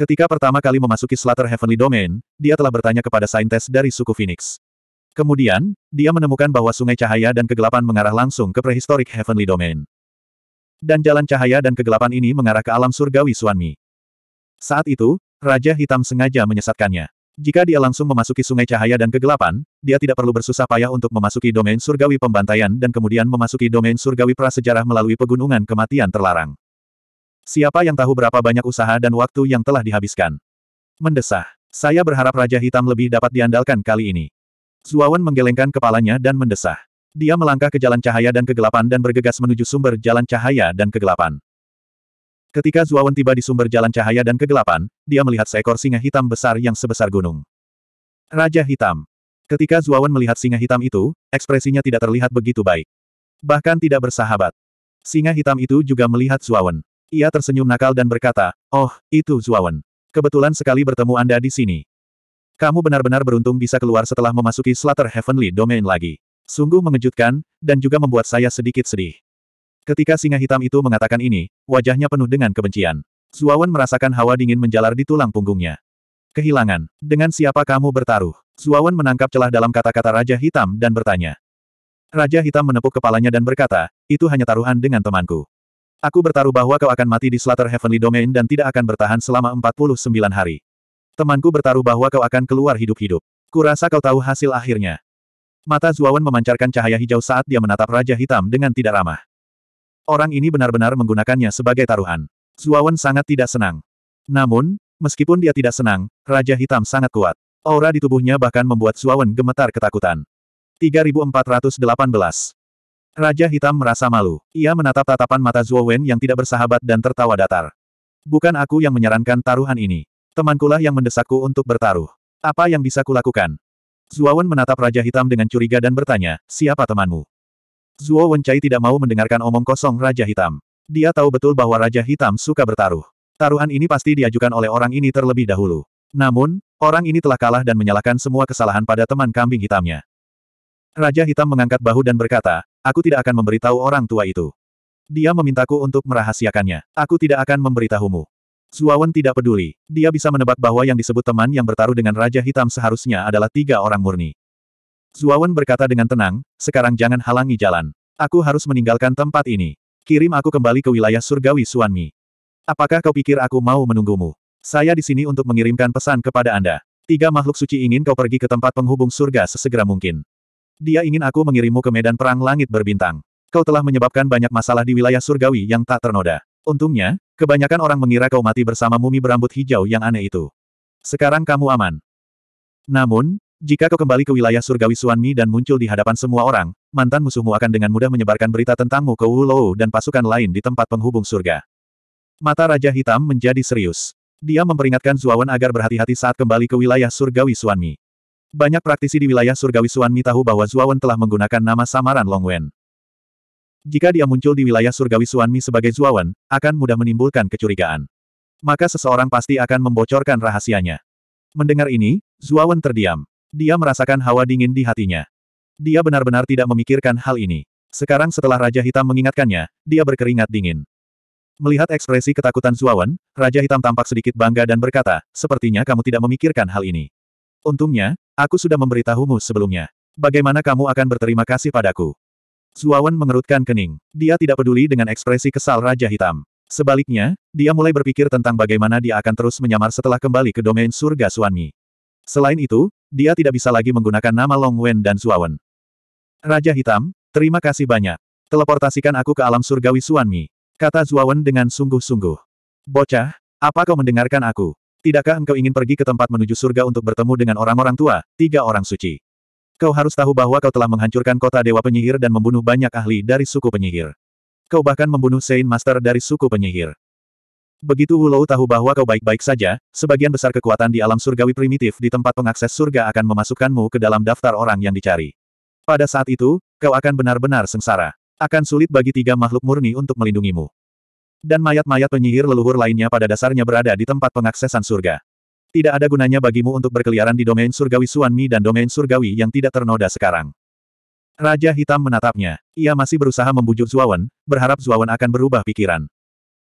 Ketika pertama kali memasuki Slater Heavenly Domain, dia telah bertanya kepada saintes dari suku Phoenix. Kemudian, dia menemukan bahwa sungai cahaya dan kegelapan mengarah langsung ke prehistoric Heavenly Domain. Dan jalan cahaya dan kegelapan ini mengarah ke alam surgawi Suanmi. Saat itu, Raja Hitam sengaja menyesatkannya. Jika dia langsung memasuki sungai cahaya dan kegelapan, dia tidak perlu bersusah payah untuk memasuki domain surgawi pembantaian dan kemudian memasuki domain surgawi prasejarah melalui pegunungan kematian terlarang. Siapa yang tahu berapa banyak usaha dan waktu yang telah dihabiskan? Mendesah. Saya berharap Raja Hitam lebih dapat diandalkan kali ini. Zuawan menggelengkan kepalanya dan mendesah. Dia melangkah ke jalan cahaya dan kegelapan dan bergegas menuju sumber jalan cahaya dan kegelapan. Ketika Zuawan tiba di sumber jalan cahaya dan kegelapan, dia melihat seekor singa hitam besar yang sebesar gunung. Raja Hitam. Ketika Zuawan melihat singa hitam itu, ekspresinya tidak terlihat begitu baik. Bahkan tidak bersahabat. Singa hitam itu juga melihat Zuawan. Ia tersenyum nakal dan berkata, Oh, itu Zuawan. Kebetulan sekali bertemu Anda di sini. Kamu benar-benar beruntung bisa keluar setelah memasuki Slater Heavenly Domain lagi. Sungguh mengejutkan, dan juga membuat saya sedikit sedih. Ketika singa hitam itu mengatakan ini, wajahnya penuh dengan kebencian. Zuawan merasakan hawa dingin menjalar di tulang punggungnya. Kehilangan. Dengan siapa kamu bertaruh? Zuawan menangkap celah dalam kata-kata Raja Hitam dan bertanya. Raja Hitam menepuk kepalanya dan berkata, itu hanya taruhan dengan temanku. Aku bertaruh bahwa kau akan mati di Slater Heavenly Domain dan tidak akan bertahan selama 49 hari. Temanku bertaruh bahwa kau akan keluar hidup-hidup. Kurasa kau tahu hasil akhirnya. Mata Zuawan memancarkan cahaya hijau saat dia menatap Raja Hitam dengan tidak ramah. Orang ini benar-benar menggunakannya sebagai taruhan. Zuawan sangat tidak senang. Namun, meskipun dia tidak senang, Raja Hitam sangat kuat. Aura di tubuhnya bahkan membuat Zuawan gemetar ketakutan. 3418 Raja Hitam merasa malu. Ia menatap tatapan mata Zuawan yang tidak bersahabat dan tertawa datar. Bukan aku yang menyarankan taruhan ini. Temankulah yang mendesakku untuk bertaruh. Apa yang bisa kulakukan? Zuawan menatap Raja Hitam dengan curiga dan bertanya, siapa temanmu? Zuo Wencai tidak mau mendengarkan omong kosong Raja Hitam. Dia tahu betul bahwa Raja Hitam suka bertaruh. Taruhan ini pasti diajukan oleh orang ini terlebih dahulu. Namun, orang ini telah kalah dan menyalahkan semua kesalahan pada teman kambing hitamnya. Raja Hitam mengangkat bahu dan berkata, aku tidak akan memberitahu orang tua itu. Dia memintaku untuk merahasiakannya. Aku tidak akan memberitahumu. Zuawan tidak peduli. Dia bisa menebak bahwa yang disebut teman yang bertaruh dengan Raja Hitam seharusnya adalah tiga orang murni. Zuawan berkata dengan tenang, sekarang jangan halangi jalan. Aku harus meninggalkan tempat ini. Kirim aku kembali ke wilayah surgawi Suanmi. Apakah kau pikir aku mau menunggumu? Saya di sini untuk mengirimkan pesan kepada Anda. Tiga makhluk suci ingin kau pergi ke tempat penghubung surga sesegera mungkin. Dia ingin aku mengirimmu ke medan perang langit berbintang. Kau telah menyebabkan banyak masalah di wilayah surgawi yang tak ternoda. Untungnya, kebanyakan orang mengira kau mati bersama mumi berambut hijau yang aneh itu. Sekarang kamu aman. Namun, jika kau kembali ke wilayah surgawi Suanmi dan muncul di hadapan semua orang, mantan musuhmu akan dengan mudah menyebarkan berita tentangmu ke Wulou dan pasukan lain di tempat penghubung surga. Mata Raja Hitam menjadi serius. Dia memperingatkan Zuawan agar berhati-hati saat kembali ke wilayah surgawi Suanmi. Banyak praktisi di wilayah surgawi Suanmi tahu bahwa Zuawan telah menggunakan nama samaran Longwen. Jika dia muncul di wilayah surgawi Suanmi sebagai Zuawan, akan mudah menimbulkan kecurigaan. Maka seseorang pasti akan membocorkan rahasianya. Mendengar ini, Zuawan terdiam. Dia merasakan hawa dingin di hatinya. Dia benar-benar tidak memikirkan hal ini. Sekarang setelah Raja Hitam mengingatkannya, dia berkeringat dingin. Melihat ekspresi ketakutan Zuawan, Raja Hitam tampak sedikit bangga dan berkata, sepertinya kamu tidak memikirkan hal ini. Untungnya, aku sudah memberitahumu sebelumnya. Bagaimana kamu akan berterima kasih padaku? Zuawan mengerutkan kening. Dia tidak peduli dengan ekspresi kesal Raja Hitam. Sebaliknya, dia mulai berpikir tentang bagaimana dia akan terus menyamar setelah kembali ke domain surga Suanmi. Selain itu, dia tidak bisa lagi menggunakan nama Long Wen dan Zuawan. Raja Hitam, terima kasih banyak. Teleportasikan aku ke alam surgawi Suanmi. Kata Zuawan dengan sungguh-sungguh. Bocah, apa kau mendengarkan aku? Tidakkah engkau ingin pergi ke tempat menuju surga untuk bertemu dengan orang-orang tua, tiga orang suci? Kau harus tahu bahwa kau telah menghancurkan kota dewa penyihir dan membunuh banyak ahli dari suku penyihir. Kau bahkan membunuh Saint Master dari suku penyihir. Begitu Wulou tahu bahwa kau baik-baik saja, sebagian besar kekuatan di alam surgawi primitif di tempat pengakses surga akan memasukkanmu ke dalam daftar orang yang dicari. Pada saat itu, kau akan benar-benar sengsara. Akan sulit bagi tiga makhluk murni untuk melindungimu. Dan mayat-mayat penyihir leluhur lainnya pada dasarnya berada di tempat pengaksesan surga. Tidak ada gunanya bagimu untuk berkeliaran di domain surgawi Suanmi dan domain surgawi yang tidak ternoda sekarang. Raja Hitam menatapnya. Ia masih berusaha membujuk Zuawan, berharap Zuawan akan berubah pikiran.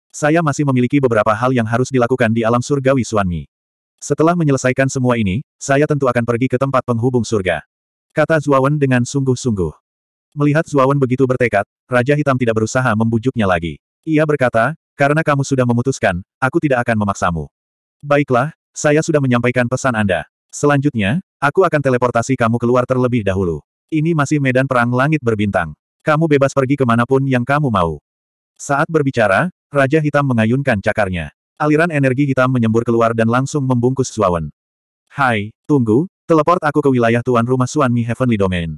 Saya masih memiliki beberapa hal yang harus dilakukan di alam surgawi Suanmi. Setelah menyelesaikan semua ini, saya tentu akan pergi ke tempat penghubung surga. Kata Zuawan dengan sungguh-sungguh. Melihat Zuawan begitu bertekad, Raja Hitam tidak berusaha membujuknya lagi. Ia berkata, karena kamu sudah memutuskan, aku tidak akan memaksamu. Baiklah, saya sudah menyampaikan pesan Anda. Selanjutnya, aku akan teleportasi kamu keluar terlebih dahulu. Ini masih medan perang langit berbintang. Kamu bebas pergi kemanapun yang kamu mau. Saat berbicara, Raja Hitam mengayunkan cakarnya. Aliran energi hitam menyembur keluar dan langsung membungkus Suawen. Hai, tunggu, teleport aku ke wilayah tuan rumah Suanmi Heavenly Domain.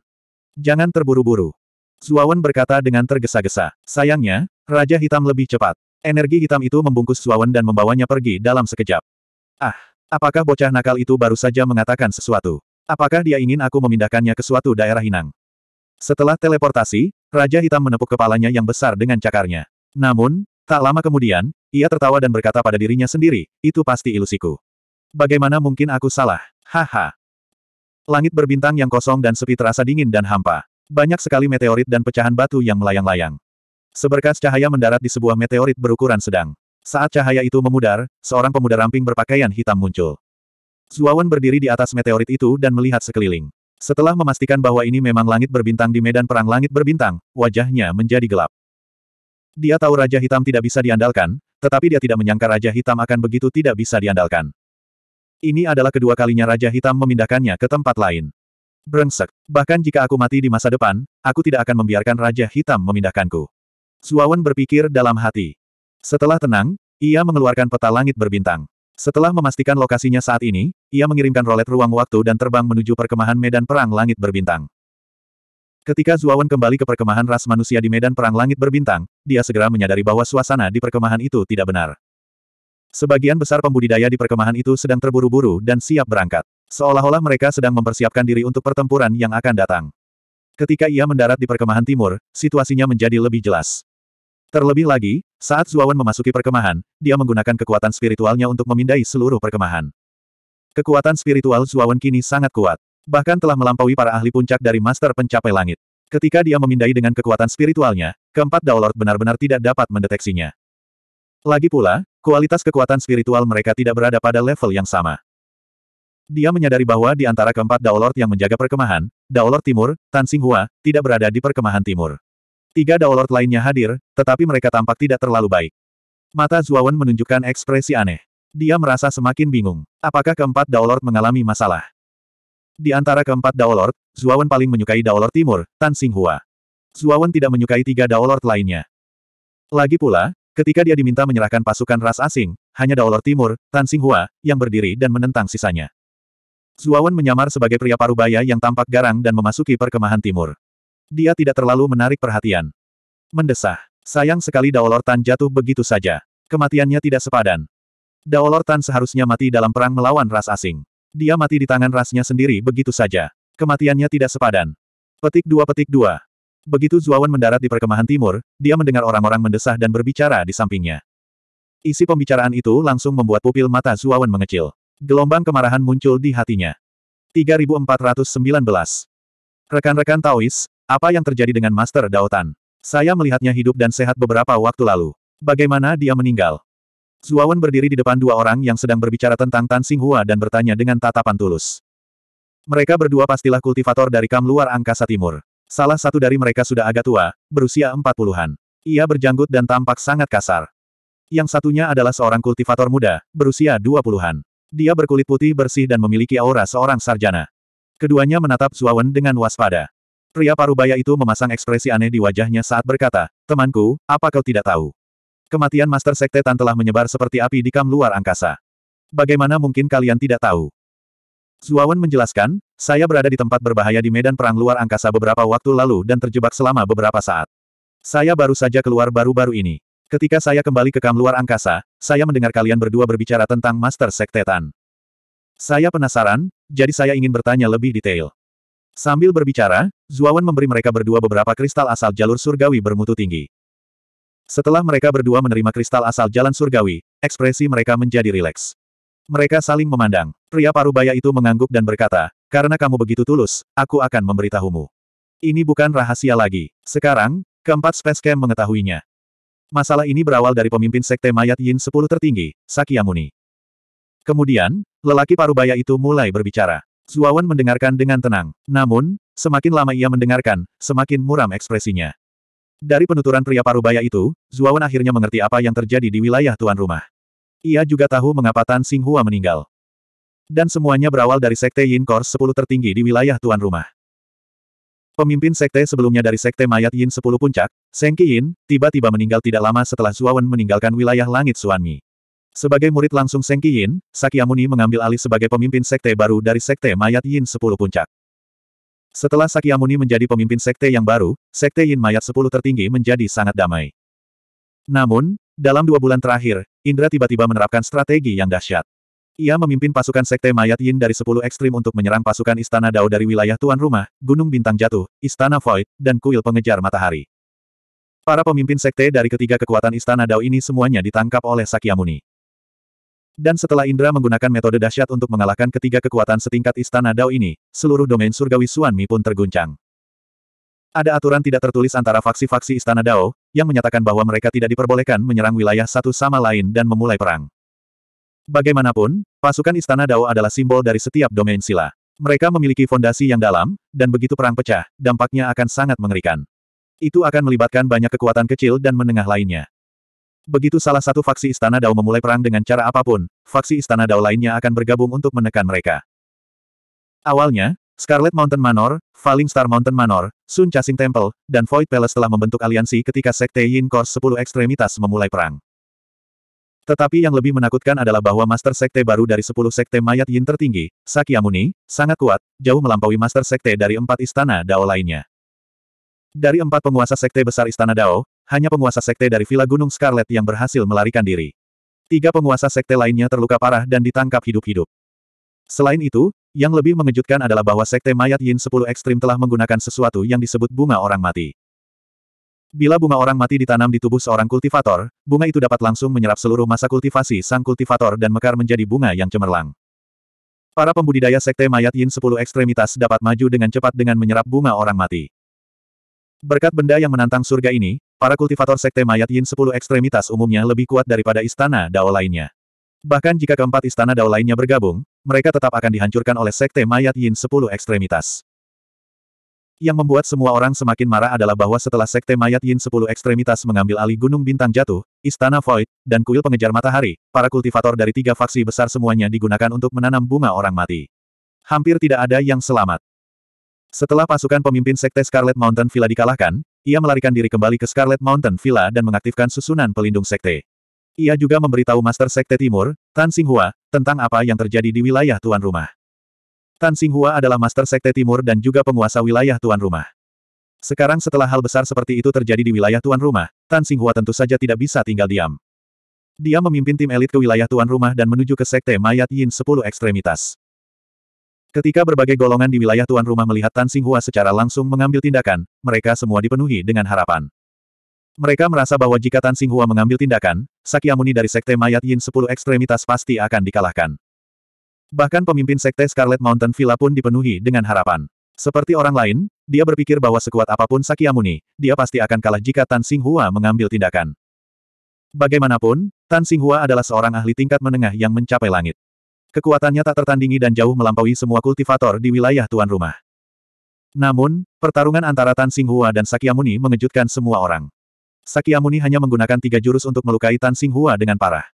Jangan terburu-buru. Suawen berkata dengan tergesa-gesa. Sayangnya, Raja Hitam lebih cepat. Energi hitam itu membungkus Suawen dan membawanya pergi dalam sekejap. Ah, apakah bocah nakal itu baru saja mengatakan sesuatu? Apakah dia ingin aku memindahkannya ke suatu daerah Hinang? Setelah teleportasi, Raja Hitam menepuk kepalanya yang besar dengan cakarnya. Namun, Tak lama kemudian, ia tertawa dan berkata pada dirinya sendiri, itu pasti ilusiku. Bagaimana mungkin aku salah? Haha. Langit berbintang yang kosong dan sepi terasa dingin dan hampa. Banyak sekali meteorit dan pecahan batu yang melayang-layang. Seberkas cahaya mendarat di sebuah meteorit berukuran sedang. Saat cahaya itu memudar, seorang pemuda ramping berpakaian hitam muncul. Zuawan berdiri di atas meteorit itu dan melihat sekeliling. Setelah memastikan bahwa ini memang langit berbintang di medan perang langit berbintang, wajahnya menjadi gelap. Dia tahu Raja Hitam tidak bisa diandalkan, tetapi dia tidak menyangka Raja Hitam akan begitu tidak bisa diandalkan. Ini adalah kedua kalinya Raja Hitam memindahkannya ke tempat lain. Brengsek, bahkan jika aku mati di masa depan, aku tidak akan membiarkan Raja Hitam memindahkanku. Suawan berpikir dalam hati. Setelah tenang, ia mengeluarkan peta langit berbintang. Setelah memastikan lokasinya saat ini, ia mengirimkan rolet ruang waktu dan terbang menuju perkemahan medan perang langit berbintang. Ketika Zuawan kembali ke perkemahan ras manusia di medan perang langit berbintang, dia segera menyadari bahwa suasana di perkemahan itu tidak benar. Sebagian besar pembudidaya di perkemahan itu sedang terburu-buru dan siap berangkat. Seolah-olah mereka sedang mempersiapkan diri untuk pertempuran yang akan datang. Ketika ia mendarat di perkemahan timur, situasinya menjadi lebih jelas. Terlebih lagi, saat Zuawan memasuki perkemahan, dia menggunakan kekuatan spiritualnya untuk memindai seluruh perkemahan. Kekuatan spiritual Zuawan kini sangat kuat. Bahkan telah melampaui para ahli puncak dari Master Pencapai Langit. Ketika dia memindai dengan kekuatan spiritualnya, keempat Daulord benar-benar tidak dapat mendeteksinya. Lagi pula, kualitas kekuatan spiritual mereka tidak berada pada level yang sama. Dia menyadari bahwa di antara keempat Daulord yang menjaga perkemahan, Daulord Timur, Tan Hua, tidak berada di perkemahan Timur. Tiga Daulord lainnya hadir, tetapi mereka tampak tidak terlalu baik. Mata Zuawan menunjukkan ekspresi aneh. Dia merasa semakin bingung. Apakah keempat Daulord mengalami masalah? Di antara keempat Daolord, Zuawan paling menyukai Daolord Timur, Tan Singhua. Zuawan tidak menyukai tiga Daolord lainnya. Lagi pula, ketika dia diminta menyerahkan pasukan ras asing, hanya Daolord Timur, Tan Singhua, yang berdiri dan menentang sisanya. Zuawan menyamar sebagai pria parubaya yang tampak garang dan memasuki perkemahan timur. Dia tidak terlalu menarik perhatian. Mendesah. Sayang sekali Daolor Tan jatuh begitu saja. Kematiannya tidak sepadan. Daolor Tan seharusnya mati dalam perang melawan ras asing. Dia mati di tangan rasnya sendiri begitu saja. Kematiannya tidak sepadan. Petik dua petik dua. Begitu Zuawan mendarat di perkemahan timur, dia mendengar orang-orang mendesah dan berbicara di sampingnya. Isi pembicaraan itu langsung membuat pupil mata Zuawan mengecil. Gelombang kemarahan muncul di hatinya. 3419. Rekan-rekan Taois, apa yang terjadi dengan Master Daotan? Saya melihatnya hidup dan sehat beberapa waktu lalu. Bagaimana dia meninggal? Zuawan berdiri di depan dua orang yang sedang berbicara tentang Tan Hua dan bertanya dengan tatapan tulus. Mereka berdua pastilah kultivator dari kam luar angkasa timur. Salah satu dari mereka sudah agak tua, berusia empat puluhan. Ia berjanggut dan tampak sangat kasar. Yang satunya adalah seorang kultivator muda, berusia dua puluhan. Dia berkulit putih bersih dan memiliki aura seorang sarjana. Keduanya menatap Zuawan dengan waspada. Pria parubaya itu memasang ekspresi aneh di wajahnya saat berkata, Temanku, apa kau tidak tahu? Kematian Master Sekte Tan telah menyebar seperti api di kam luar angkasa. Bagaimana mungkin kalian tidak tahu? Zuawan menjelaskan, saya berada di tempat berbahaya di medan perang luar angkasa beberapa waktu lalu dan terjebak selama beberapa saat. Saya baru saja keluar baru-baru ini. Ketika saya kembali ke kam luar angkasa, saya mendengar kalian berdua berbicara tentang Master Sekte Tan. Saya penasaran, jadi saya ingin bertanya lebih detail. Sambil berbicara, Zuawan memberi mereka berdua beberapa kristal asal jalur surgawi bermutu tinggi. Setelah mereka berdua menerima kristal asal jalan surgawi, ekspresi mereka menjadi rileks. Mereka saling memandang. Pria parubaya itu mengangguk dan berkata, karena kamu begitu tulus, aku akan memberitahumu. Ini bukan rahasia lagi. Sekarang, keempat Camp mengetahuinya. Masalah ini berawal dari pemimpin sekte mayat Yin 10 tertinggi, Sakyamuni. Kemudian, lelaki parubaya itu mulai berbicara. Zuawan mendengarkan dengan tenang. Namun, semakin lama ia mendengarkan, semakin muram ekspresinya. Dari penuturan pria parubaya itu, Zuawan akhirnya mengerti apa yang terjadi di wilayah tuan rumah. Ia juga tahu mengapa Tan Sing Hua meninggal. Dan semuanya berawal dari Sekte Yin Kors 10 tertinggi di wilayah tuan rumah. Pemimpin sekte sebelumnya dari sekte mayat Yin 10 puncak, Seng Yin, tiba-tiba meninggal tidak lama setelah Zuawan meninggalkan wilayah langit Suanmi. Sebagai murid langsung Seng Yin, Sakyamuni mengambil alih sebagai pemimpin sekte baru dari sekte mayat Yin 10 puncak. Setelah Sakyamuni menjadi pemimpin sekte yang baru, sekte Yin mayat sepuluh tertinggi menjadi sangat damai. Namun, dalam dua bulan terakhir, Indra tiba-tiba menerapkan strategi yang dahsyat. Ia memimpin pasukan sekte mayat Yin dari sepuluh ekstrim untuk menyerang pasukan Istana Dao dari wilayah Tuan Rumah, Gunung Bintang Jatuh, Istana Void, dan Kuil Pengejar Matahari. Para pemimpin sekte dari ketiga kekuatan Istana Dao ini semuanya ditangkap oleh Sakyamuni. Dan setelah Indra menggunakan metode dahsyat untuk mengalahkan ketiga kekuatan setingkat istana Dao ini, seluruh domain surgawi Suanmi pun terguncang. Ada aturan tidak tertulis antara faksi-faksi istana Dao, yang menyatakan bahwa mereka tidak diperbolehkan menyerang wilayah satu sama lain dan memulai perang. Bagaimanapun, pasukan istana Dao adalah simbol dari setiap domain sila. Mereka memiliki fondasi yang dalam, dan begitu perang pecah, dampaknya akan sangat mengerikan. Itu akan melibatkan banyak kekuatan kecil dan menengah lainnya. Begitu salah satu faksi Istana Dao memulai perang dengan cara apapun, faksi Istana Dao lainnya akan bergabung untuk menekan mereka. Awalnya, Scarlet Mountain Manor, Falling Star Mountain Manor, Sun Chasing Temple, dan Void Palace telah membentuk aliansi ketika Sekte Yin Course 10 Ekstremitas memulai perang. Tetapi yang lebih menakutkan adalah bahwa Master Sekte baru dari 10 Sekte Mayat Yin tertinggi, Sakyamuni, sangat kuat, jauh melampaui Master Sekte dari empat istana Dao lainnya. Dari empat penguasa Sekte Besar Istana Dao, hanya penguasa sekte dari Villa Gunung Scarlet yang berhasil melarikan diri. Tiga penguasa sekte lainnya terluka parah dan ditangkap hidup-hidup. Selain itu, yang lebih mengejutkan adalah bahwa sekte mayat Yin 10 Ekstrim telah menggunakan sesuatu yang disebut bunga orang mati. Bila bunga orang mati ditanam di tubuh seorang kultivator, bunga itu dapat langsung menyerap seluruh masa kultivasi sang kultivator dan mekar menjadi bunga yang cemerlang. Para pembudidaya sekte mayat Yin 10 ekstremitas dapat maju dengan cepat dengan menyerap bunga orang mati. Berkat benda yang menantang surga ini, Para kultivator sekte mayat Yin 10 ekstremitas umumnya lebih kuat daripada istana Dao lainnya. Bahkan jika keempat istana Dao lainnya bergabung, mereka tetap akan dihancurkan oleh sekte mayat Yin 10 ekstremitas. Yang membuat semua orang semakin marah adalah bahwa setelah sekte mayat Yin 10 ekstremitas mengambil alih Gunung Bintang Jatuh, Istana Void, dan Kuil Pengejar Matahari, para kultivator dari tiga faksi besar semuanya digunakan untuk menanam bunga orang mati. Hampir tidak ada yang selamat. Setelah pasukan pemimpin sekte Scarlet Mountain Villa dikalahkan, ia melarikan diri kembali ke Scarlet Mountain Villa dan mengaktifkan susunan pelindung sekte. Ia juga memberitahu Master Sekte Timur, Tan Singhua, tentang apa yang terjadi di wilayah tuan rumah. Tan Singhua adalah Master Sekte Timur dan juga penguasa wilayah tuan rumah. Sekarang setelah hal besar seperti itu terjadi di wilayah tuan rumah, Tan Singhua tentu saja tidak bisa tinggal diam. Dia memimpin tim elit ke wilayah tuan rumah dan menuju ke sekte mayat Yin 10 ekstremitas. Ketika berbagai golongan di wilayah tuan rumah melihat Tan Singhua secara langsung mengambil tindakan, mereka semua dipenuhi dengan harapan. Mereka merasa bahwa jika Tan Singhua mengambil tindakan, Sakyamuni dari Sekte Mayat Yin 10 Ekstremitas pasti akan dikalahkan. Bahkan pemimpin Sekte Scarlet Mountain Villa pun dipenuhi dengan harapan. Seperti orang lain, dia berpikir bahwa sekuat apapun Sakyamuni, dia pasti akan kalah jika Tan Singhua mengambil tindakan. Bagaimanapun, Tan Singhua adalah seorang ahli tingkat menengah yang mencapai langit. Kekuatannya tak tertandingi dan jauh melampaui semua kultivator di wilayah tuan rumah. Namun, pertarungan antara Tan Hua dan Sakyamuni mengejutkan semua orang. Sakyamuni hanya menggunakan tiga jurus untuk melukai Tan Hua dengan parah.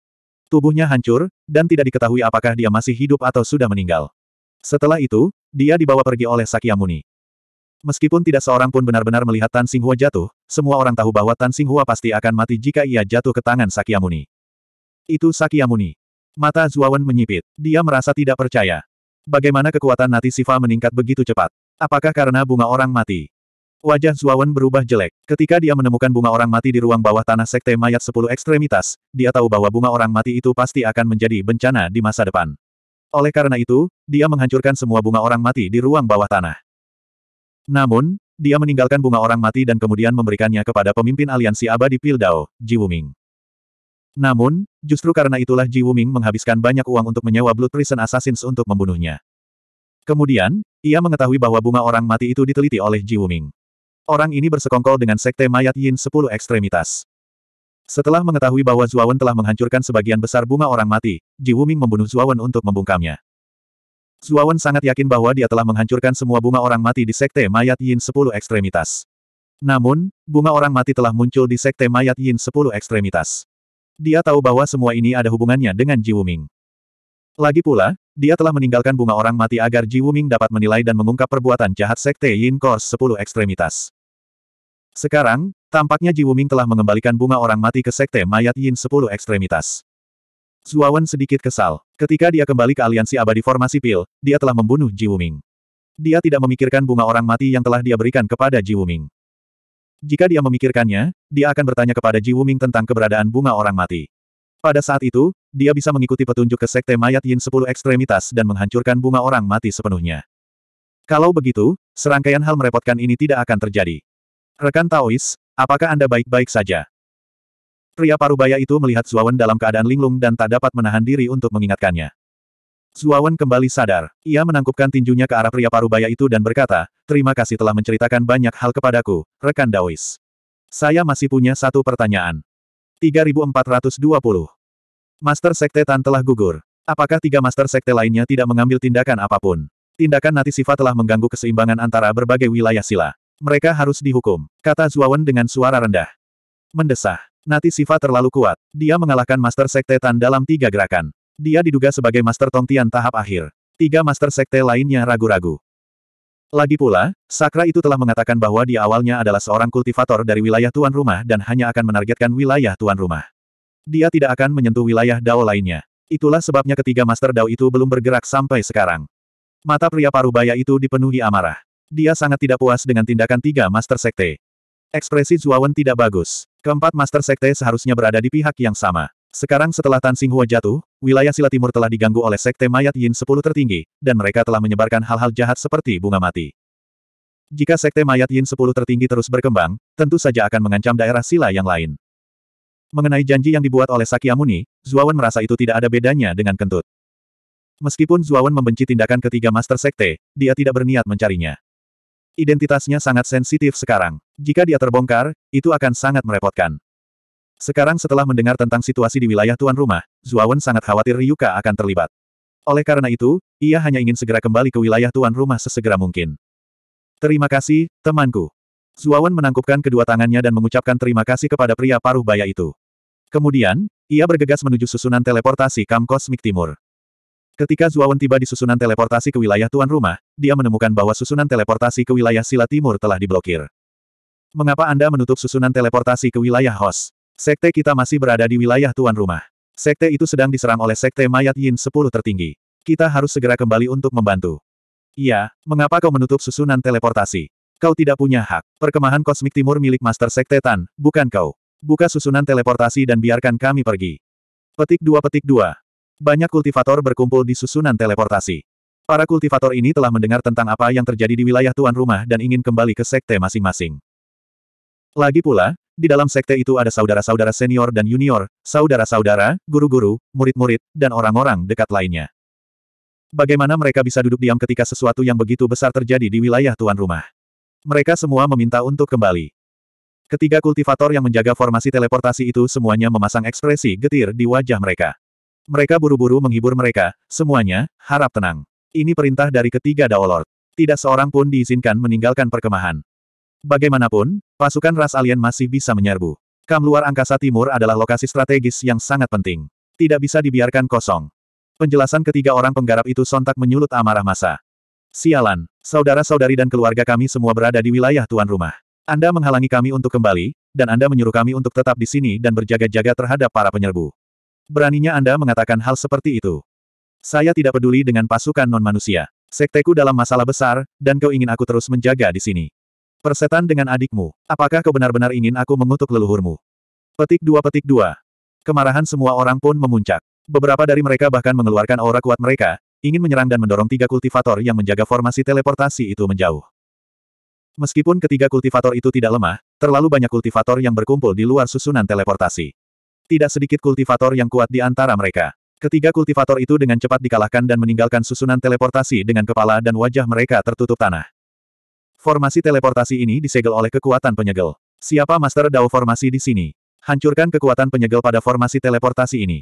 Tubuhnya hancur, dan tidak diketahui apakah dia masih hidup atau sudah meninggal. Setelah itu, dia dibawa pergi oleh Sakyamuni. Meskipun tidak seorang pun benar-benar melihat Tan Hua jatuh, semua orang tahu bahwa Tan Hua pasti akan mati jika ia jatuh ke tangan Sakyamuni. Itu Sakyamuni. Mata Zuawan menyipit. Dia merasa tidak percaya. Bagaimana kekuatan Nati Siva meningkat begitu cepat? Apakah karena bunga orang mati? Wajah Zuawan berubah jelek. Ketika dia menemukan bunga orang mati di ruang bawah tanah sekte mayat sepuluh ekstremitas, dia tahu bahwa bunga orang mati itu pasti akan menjadi bencana di masa depan. Oleh karena itu, dia menghancurkan semua bunga orang mati di ruang bawah tanah. Namun, dia meninggalkan bunga orang mati dan kemudian memberikannya kepada pemimpin aliansi abadi Pildao, Ji Wuming. Namun, justru karena itulah Ji Wuming menghabiskan banyak uang untuk menyewa Blood Prison Assassins untuk membunuhnya. Kemudian, ia mengetahui bahwa bunga orang mati itu diteliti oleh Ji Wuming. Orang ini bersekongkol dengan sekte mayat Yin 10 ekstremitas. Setelah mengetahui bahwa Zuawan telah menghancurkan sebagian besar bunga orang mati, Ji Wuming membunuh Zuawan untuk membungkamnya. Zuawan sangat yakin bahwa dia telah menghancurkan semua bunga orang mati di sekte mayat Yin 10 ekstremitas. Namun, bunga orang mati telah muncul di sekte mayat Yin 10 ekstremitas. Dia tahu bahwa semua ini ada hubungannya dengan Ji Wuming. Lagi pula, dia telah meninggalkan bunga orang mati agar Ji Wuming dapat menilai dan mengungkap perbuatan jahat Sekte Yin Kors 10 Ekstremitas. Sekarang, tampaknya Ji Wuming telah mengembalikan bunga orang mati ke Sekte Mayat Yin 10 Ekstremitas. Zuawan sedikit kesal. Ketika dia kembali ke aliansi abadi formasi pil, dia telah membunuh Ji Wuming. Dia tidak memikirkan bunga orang mati yang telah dia berikan kepada Ji Wuming. Jika dia memikirkannya, dia akan bertanya kepada Ji Wuming tentang keberadaan bunga orang mati. Pada saat itu, dia bisa mengikuti petunjuk ke sekte mayat Yin 10 ekstremitas dan menghancurkan bunga orang mati sepenuhnya. Kalau begitu, serangkaian hal merepotkan ini tidak akan terjadi. Rekan Taois, apakah Anda baik-baik saja? Pria parubaya itu melihat Zuawan dalam keadaan linglung dan tak dapat menahan diri untuk mengingatkannya. Zuawan kembali sadar. Ia menangkupkan tinjunya ke arah pria parubaya itu dan berkata, Terima kasih telah menceritakan banyak hal kepadaku, rekan Daois. Saya masih punya satu pertanyaan. 3420. Master Sekte Tan telah gugur. Apakah tiga Master Sekte lainnya tidak mengambil tindakan apapun? Tindakan Nati Siva telah mengganggu keseimbangan antara berbagai wilayah sila. Mereka harus dihukum, kata Zuawan dengan suara rendah. Mendesah. Nati Siva terlalu kuat. Dia mengalahkan Master Sekte Tan dalam tiga gerakan. Dia diduga sebagai Master Tongtian tahap akhir. Tiga Master Sekte lainnya ragu-ragu. Lagi pula, Sakra itu telah mengatakan bahwa dia awalnya adalah seorang kultivator dari wilayah tuan rumah dan hanya akan menargetkan wilayah tuan rumah. Dia tidak akan menyentuh wilayah Dao lainnya. Itulah sebabnya ketiga Master Dao itu belum bergerak sampai sekarang. Mata pria parubaya itu dipenuhi amarah. Dia sangat tidak puas dengan tindakan tiga Master Sekte. Ekspresi Zuawan tidak bagus. Keempat Master Sekte seharusnya berada di pihak yang sama. Sekarang setelah Tan Xinghua jatuh, wilayah sila timur telah diganggu oleh sekte mayat Yin 10 tertinggi, dan mereka telah menyebarkan hal-hal jahat seperti bunga mati. Jika sekte mayat Yin 10 tertinggi terus berkembang, tentu saja akan mengancam daerah sila yang lain. Mengenai janji yang dibuat oleh Sakyamuni, Zuawan merasa itu tidak ada bedanya dengan kentut. Meskipun Zuawan membenci tindakan ketiga master sekte, dia tidak berniat mencarinya. Identitasnya sangat sensitif sekarang. Jika dia terbongkar, itu akan sangat merepotkan. Sekarang setelah mendengar tentang situasi di wilayah tuan rumah, Zuawan sangat khawatir Ryuka akan terlibat. Oleh karena itu, ia hanya ingin segera kembali ke wilayah tuan rumah sesegera mungkin. Terima kasih, temanku. Zuawan menangkupkan kedua tangannya dan mengucapkan terima kasih kepada pria paruh baya itu. Kemudian, ia bergegas menuju susunan teleportasi Kam Kosmik Timur. Ketika Zuawan tiba di susunan teleportasi ke wilayah tuan rumah, dia menemukan bahwa susunan teleportasi ke wilayah Sila Timur telah diblokir. Mengapa Anda menutup susunan teleportasi ke wilayah host? Sekte kita masih berada di wilayah tuan rumah. Sekte itu sedang diserang oleh Sekte Mayat Yin 10 tertinggi. Kita harus segera kembali untuk membantu. Iya, mengapa kau menutup susunan teleportasi? Kau tidak punya hak. Perkemahan kosmik timur milik Master Sekte Tan, bukan kau. Buka susunan teleportasi dan biarkan kami pergi. Petik dua petik dua. Banyak kultivator berkumpul di susunan teleportasi. Para kultivator ini telah mendengar tentang apa yang terjadi di wilayah tuan rumah dan ingin kembali ke sekte masing-masing. Lagi pula, di dalam sekte itu ada saudara-saudara senior dan junior, saudara-saudara, guru-guru, murid-murid, dan orang-orang dekat lainnya. Bagaimana mereka bisa duduk diam ketika sesuatu yang begitu besar terjadi di wilayah tuan rumah? Mereka semua meminta untuk kembali. Ketiga kultivator yang menjaga formasi teleportasi itu semuanya memasang ekspresi getir di wajah mereka. Mereka buru-buru menghibur mereka, semuanya, harap tenang. Ini perintah dari ketiga Daolord. Tidak seorang pun diizinkan meninggalkan perkemahan. Bagaimanapun, pasukan ras alien masih bisa menyerbu. Kam luar angkasa timur adalah lokasi strategis yang sangat penting. Tidak bisa dibiarkan kosong. Penjelasan ketiga orang penggarap itu sontak menyulut amarah masa. Sialan, saudara-saudari dan keluarga kami semua berada di wilayah tuan rumah. Anda menghalangi kami untuk kembali, dan Anda menyuruh kami untuk tetap di sini dan berjaga-jaga terhadap para penyerbu. Beraninya Anda mengatakan hal seperti itu. Saya tidak peduli dengan pasukan non-manusia. Sekteku dalam masalah besar, dan kau ingin aku terus menjaga di sini. Persetan dengan adikmu. Apakah kau benar-benar ingin aku mengutuk leluhurmu? Petik dua petik dua. Kemarahan semua orang pun memuncak. Beberapa dari mereka bahkan mengeluarkan aura kuat mereka, ingin menyerang dan mendorong tiga kultivator yang menjaga formasi teleportasi itu menjauh. Meskipun ketiga kultivator itu tidak lemah, terlalu banyak kultivator yang berkumpul di luar susunan teleportasi. Tidak sedikit kultivator yang kuat di antara mereka. Ketiga kultivator itu dengan cepat dikalahkan dan meninggalkan susunan teleportasi dengan kepala dan wajah mereka tertutup tanah. Formasi teleportasi ini disegel oleh kekuatan penyegel. Siapa Master Dao formasi di sini? Hancurkan kekuatan penyegel pada formasi teleportasi ini.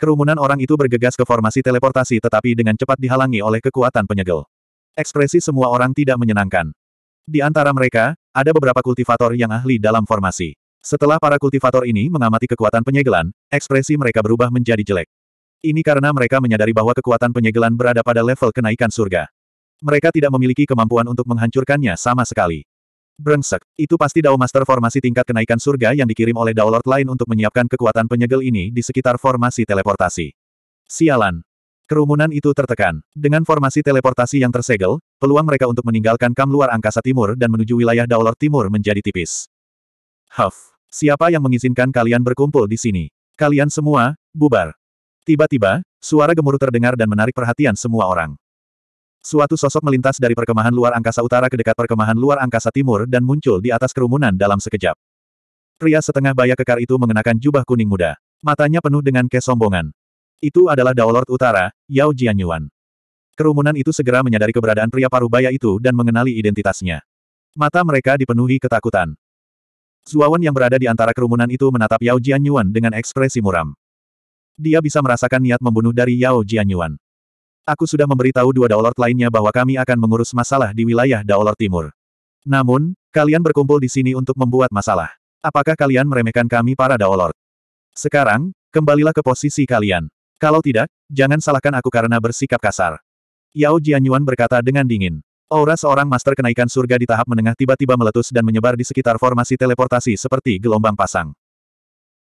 Kerumunan orang itu bergegas ke formasi teleportasi tetapi dengan cepat dihalangi oleh kekuatan penyegel. Ekspresi semua orang tidak menyenangkan. Di antara mereka, ada beberapa kultivator yang ahli dalam formasi. Setelah para kultivator ini mengamati kekuatan penyegelan, ekspresi mereka berubah menjadi jelek. Ini karena mereka menyadari bahwa kekuatan penyegelan berada pada level kenaikan surga. Mereka tidak memiliki kemampuan untuk menghancurkannya sama sekali. Brengsek, itu pasti Dao Master formasi tingkat kenaikan surga yang dikirim oleh Dao Lord lain untuk menyiapkan kekuatan penyegel ini di sekitar formasi teleportasi. Sialan. Kerumunan itu tertekan. Dengan formasi teleportasi yang tersegel, peluang mereka untuk meninggalkan kam luar angkasa timur dan menuju wilayah Dao timur menjadi tipis. Huff. Siapa yang mengizinkan kalian berkumpul di sini? Kalian semua, bubar. Tiba-tiba, suara gemuruh terdengar dan menarik perhatian semua orang. Suatu sosok melintas dari perkemahan luar angkasa utara ke dekat perkemahan luar angkasa timur dan muncul di atas kerumunan dalam sekejap. Pria setengah baya kekar itu mengenakan jubah kuning muda. Matanya penuh dengan kesombongan. Itu adalah Daolord Utara, Yao Jianyuan. Kerumunan itu segera menyadari keberadaan pria paruh baya itu dan mengenali identitasnya. Mata mereka dipenuhi ketakutan. Zuawan yang berada di antara kerumunan itu menatap Yao Jianyuan dengan ekspresi muram. Dia bisa merasakan niat membunuh dari Yao Jianyuan. Aku sudah memberitahu dua daolor lainnya bahwa kami akan mengurus masalah di wilayah daolor Timur. Namun, kalian berkumpul di sini untuk membuat masalah. Apakah kalian meremehkan kami para daolor? Sekarang, kembalilah ke posisi kalian. Kalau tidak, jangan salahkan aku karena bersikap kasar. Yao Jianyuan berkata dengan dingin. Aura seorang master kenaikan surga di tahap menengah tiba-tiba meletus dan menyebar di sekitar formasi teleportasi seperti gelombang pasang.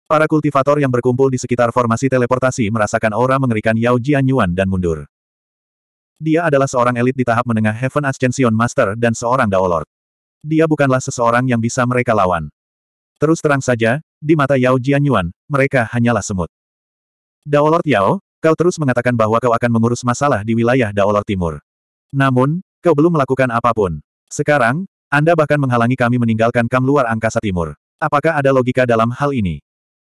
Para kultivator yang berkumpul di sekitar formasi teleportasi merasakan aura mengerikan Yao Jianyuan dan mundur. Dia adalah seorang elit di tahap menengah Heaven Ascension Master dan seorang Daolord. Dia bukanlah seseorang yang bisa mereka lawan. Terus terang saja, di mata Yao Jianyuan, mereka hanyalah semut. Daolord Yao, kau terus mengatakan bahwa kau akan mengurus masalah di wilayah Daolord Timur. Namun, kau belum melakukan apapun. Sekarang, Anda bahkan menghalangi kami meninggalkan kam luar angkasa timur. Apakah ada logika dalam hal ini?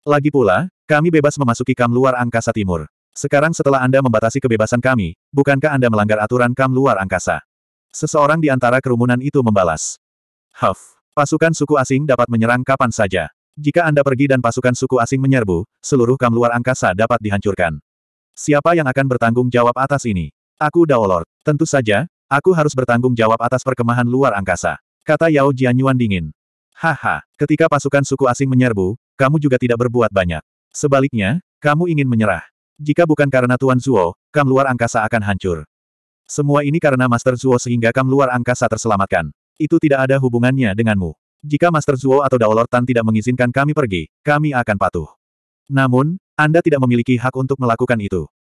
Lagi pula, kami bebas memasuki kam luar angkasa timur. Sekarang setelah Anda membatasi kebebasan kami, bukankah Anda melanggar aturan kam luar angkasa? Seseorang di antara kerumunan itu membalas. Huff. Pasukan suku asing dapat menyerang kapan saja. Jika Anda pergi dan pasukan suku asing menyerbu, seluruh kam luar angkasa dapat dihancurkan. Siapa yang akan bertanggung jawab atas ini? Aku Daolord. Tentu saja, aku harus bertanggung jawab atas perkemahan luar angkasa. Kata Yao Jianyuan dingin. Haha, ketika pasukan suku asing menyerbu, kamu juga tidak berbuat banyak. Sebaliknya, kamu ingin menyerah. Jika bukan karena Tuan Zuo, Kam luar angkasa akan hancur. Semua ini karena Master Zuo sehingga Kam luar angkasa terselamatkan. Itu tidak ada hubungannya denganmu. Jika Master Zuo atau Daolor Tan tidak mengizinkan kami pergi, kami akan patuh. Namun, Anda tidak memiliki hak untuk melakukan itu.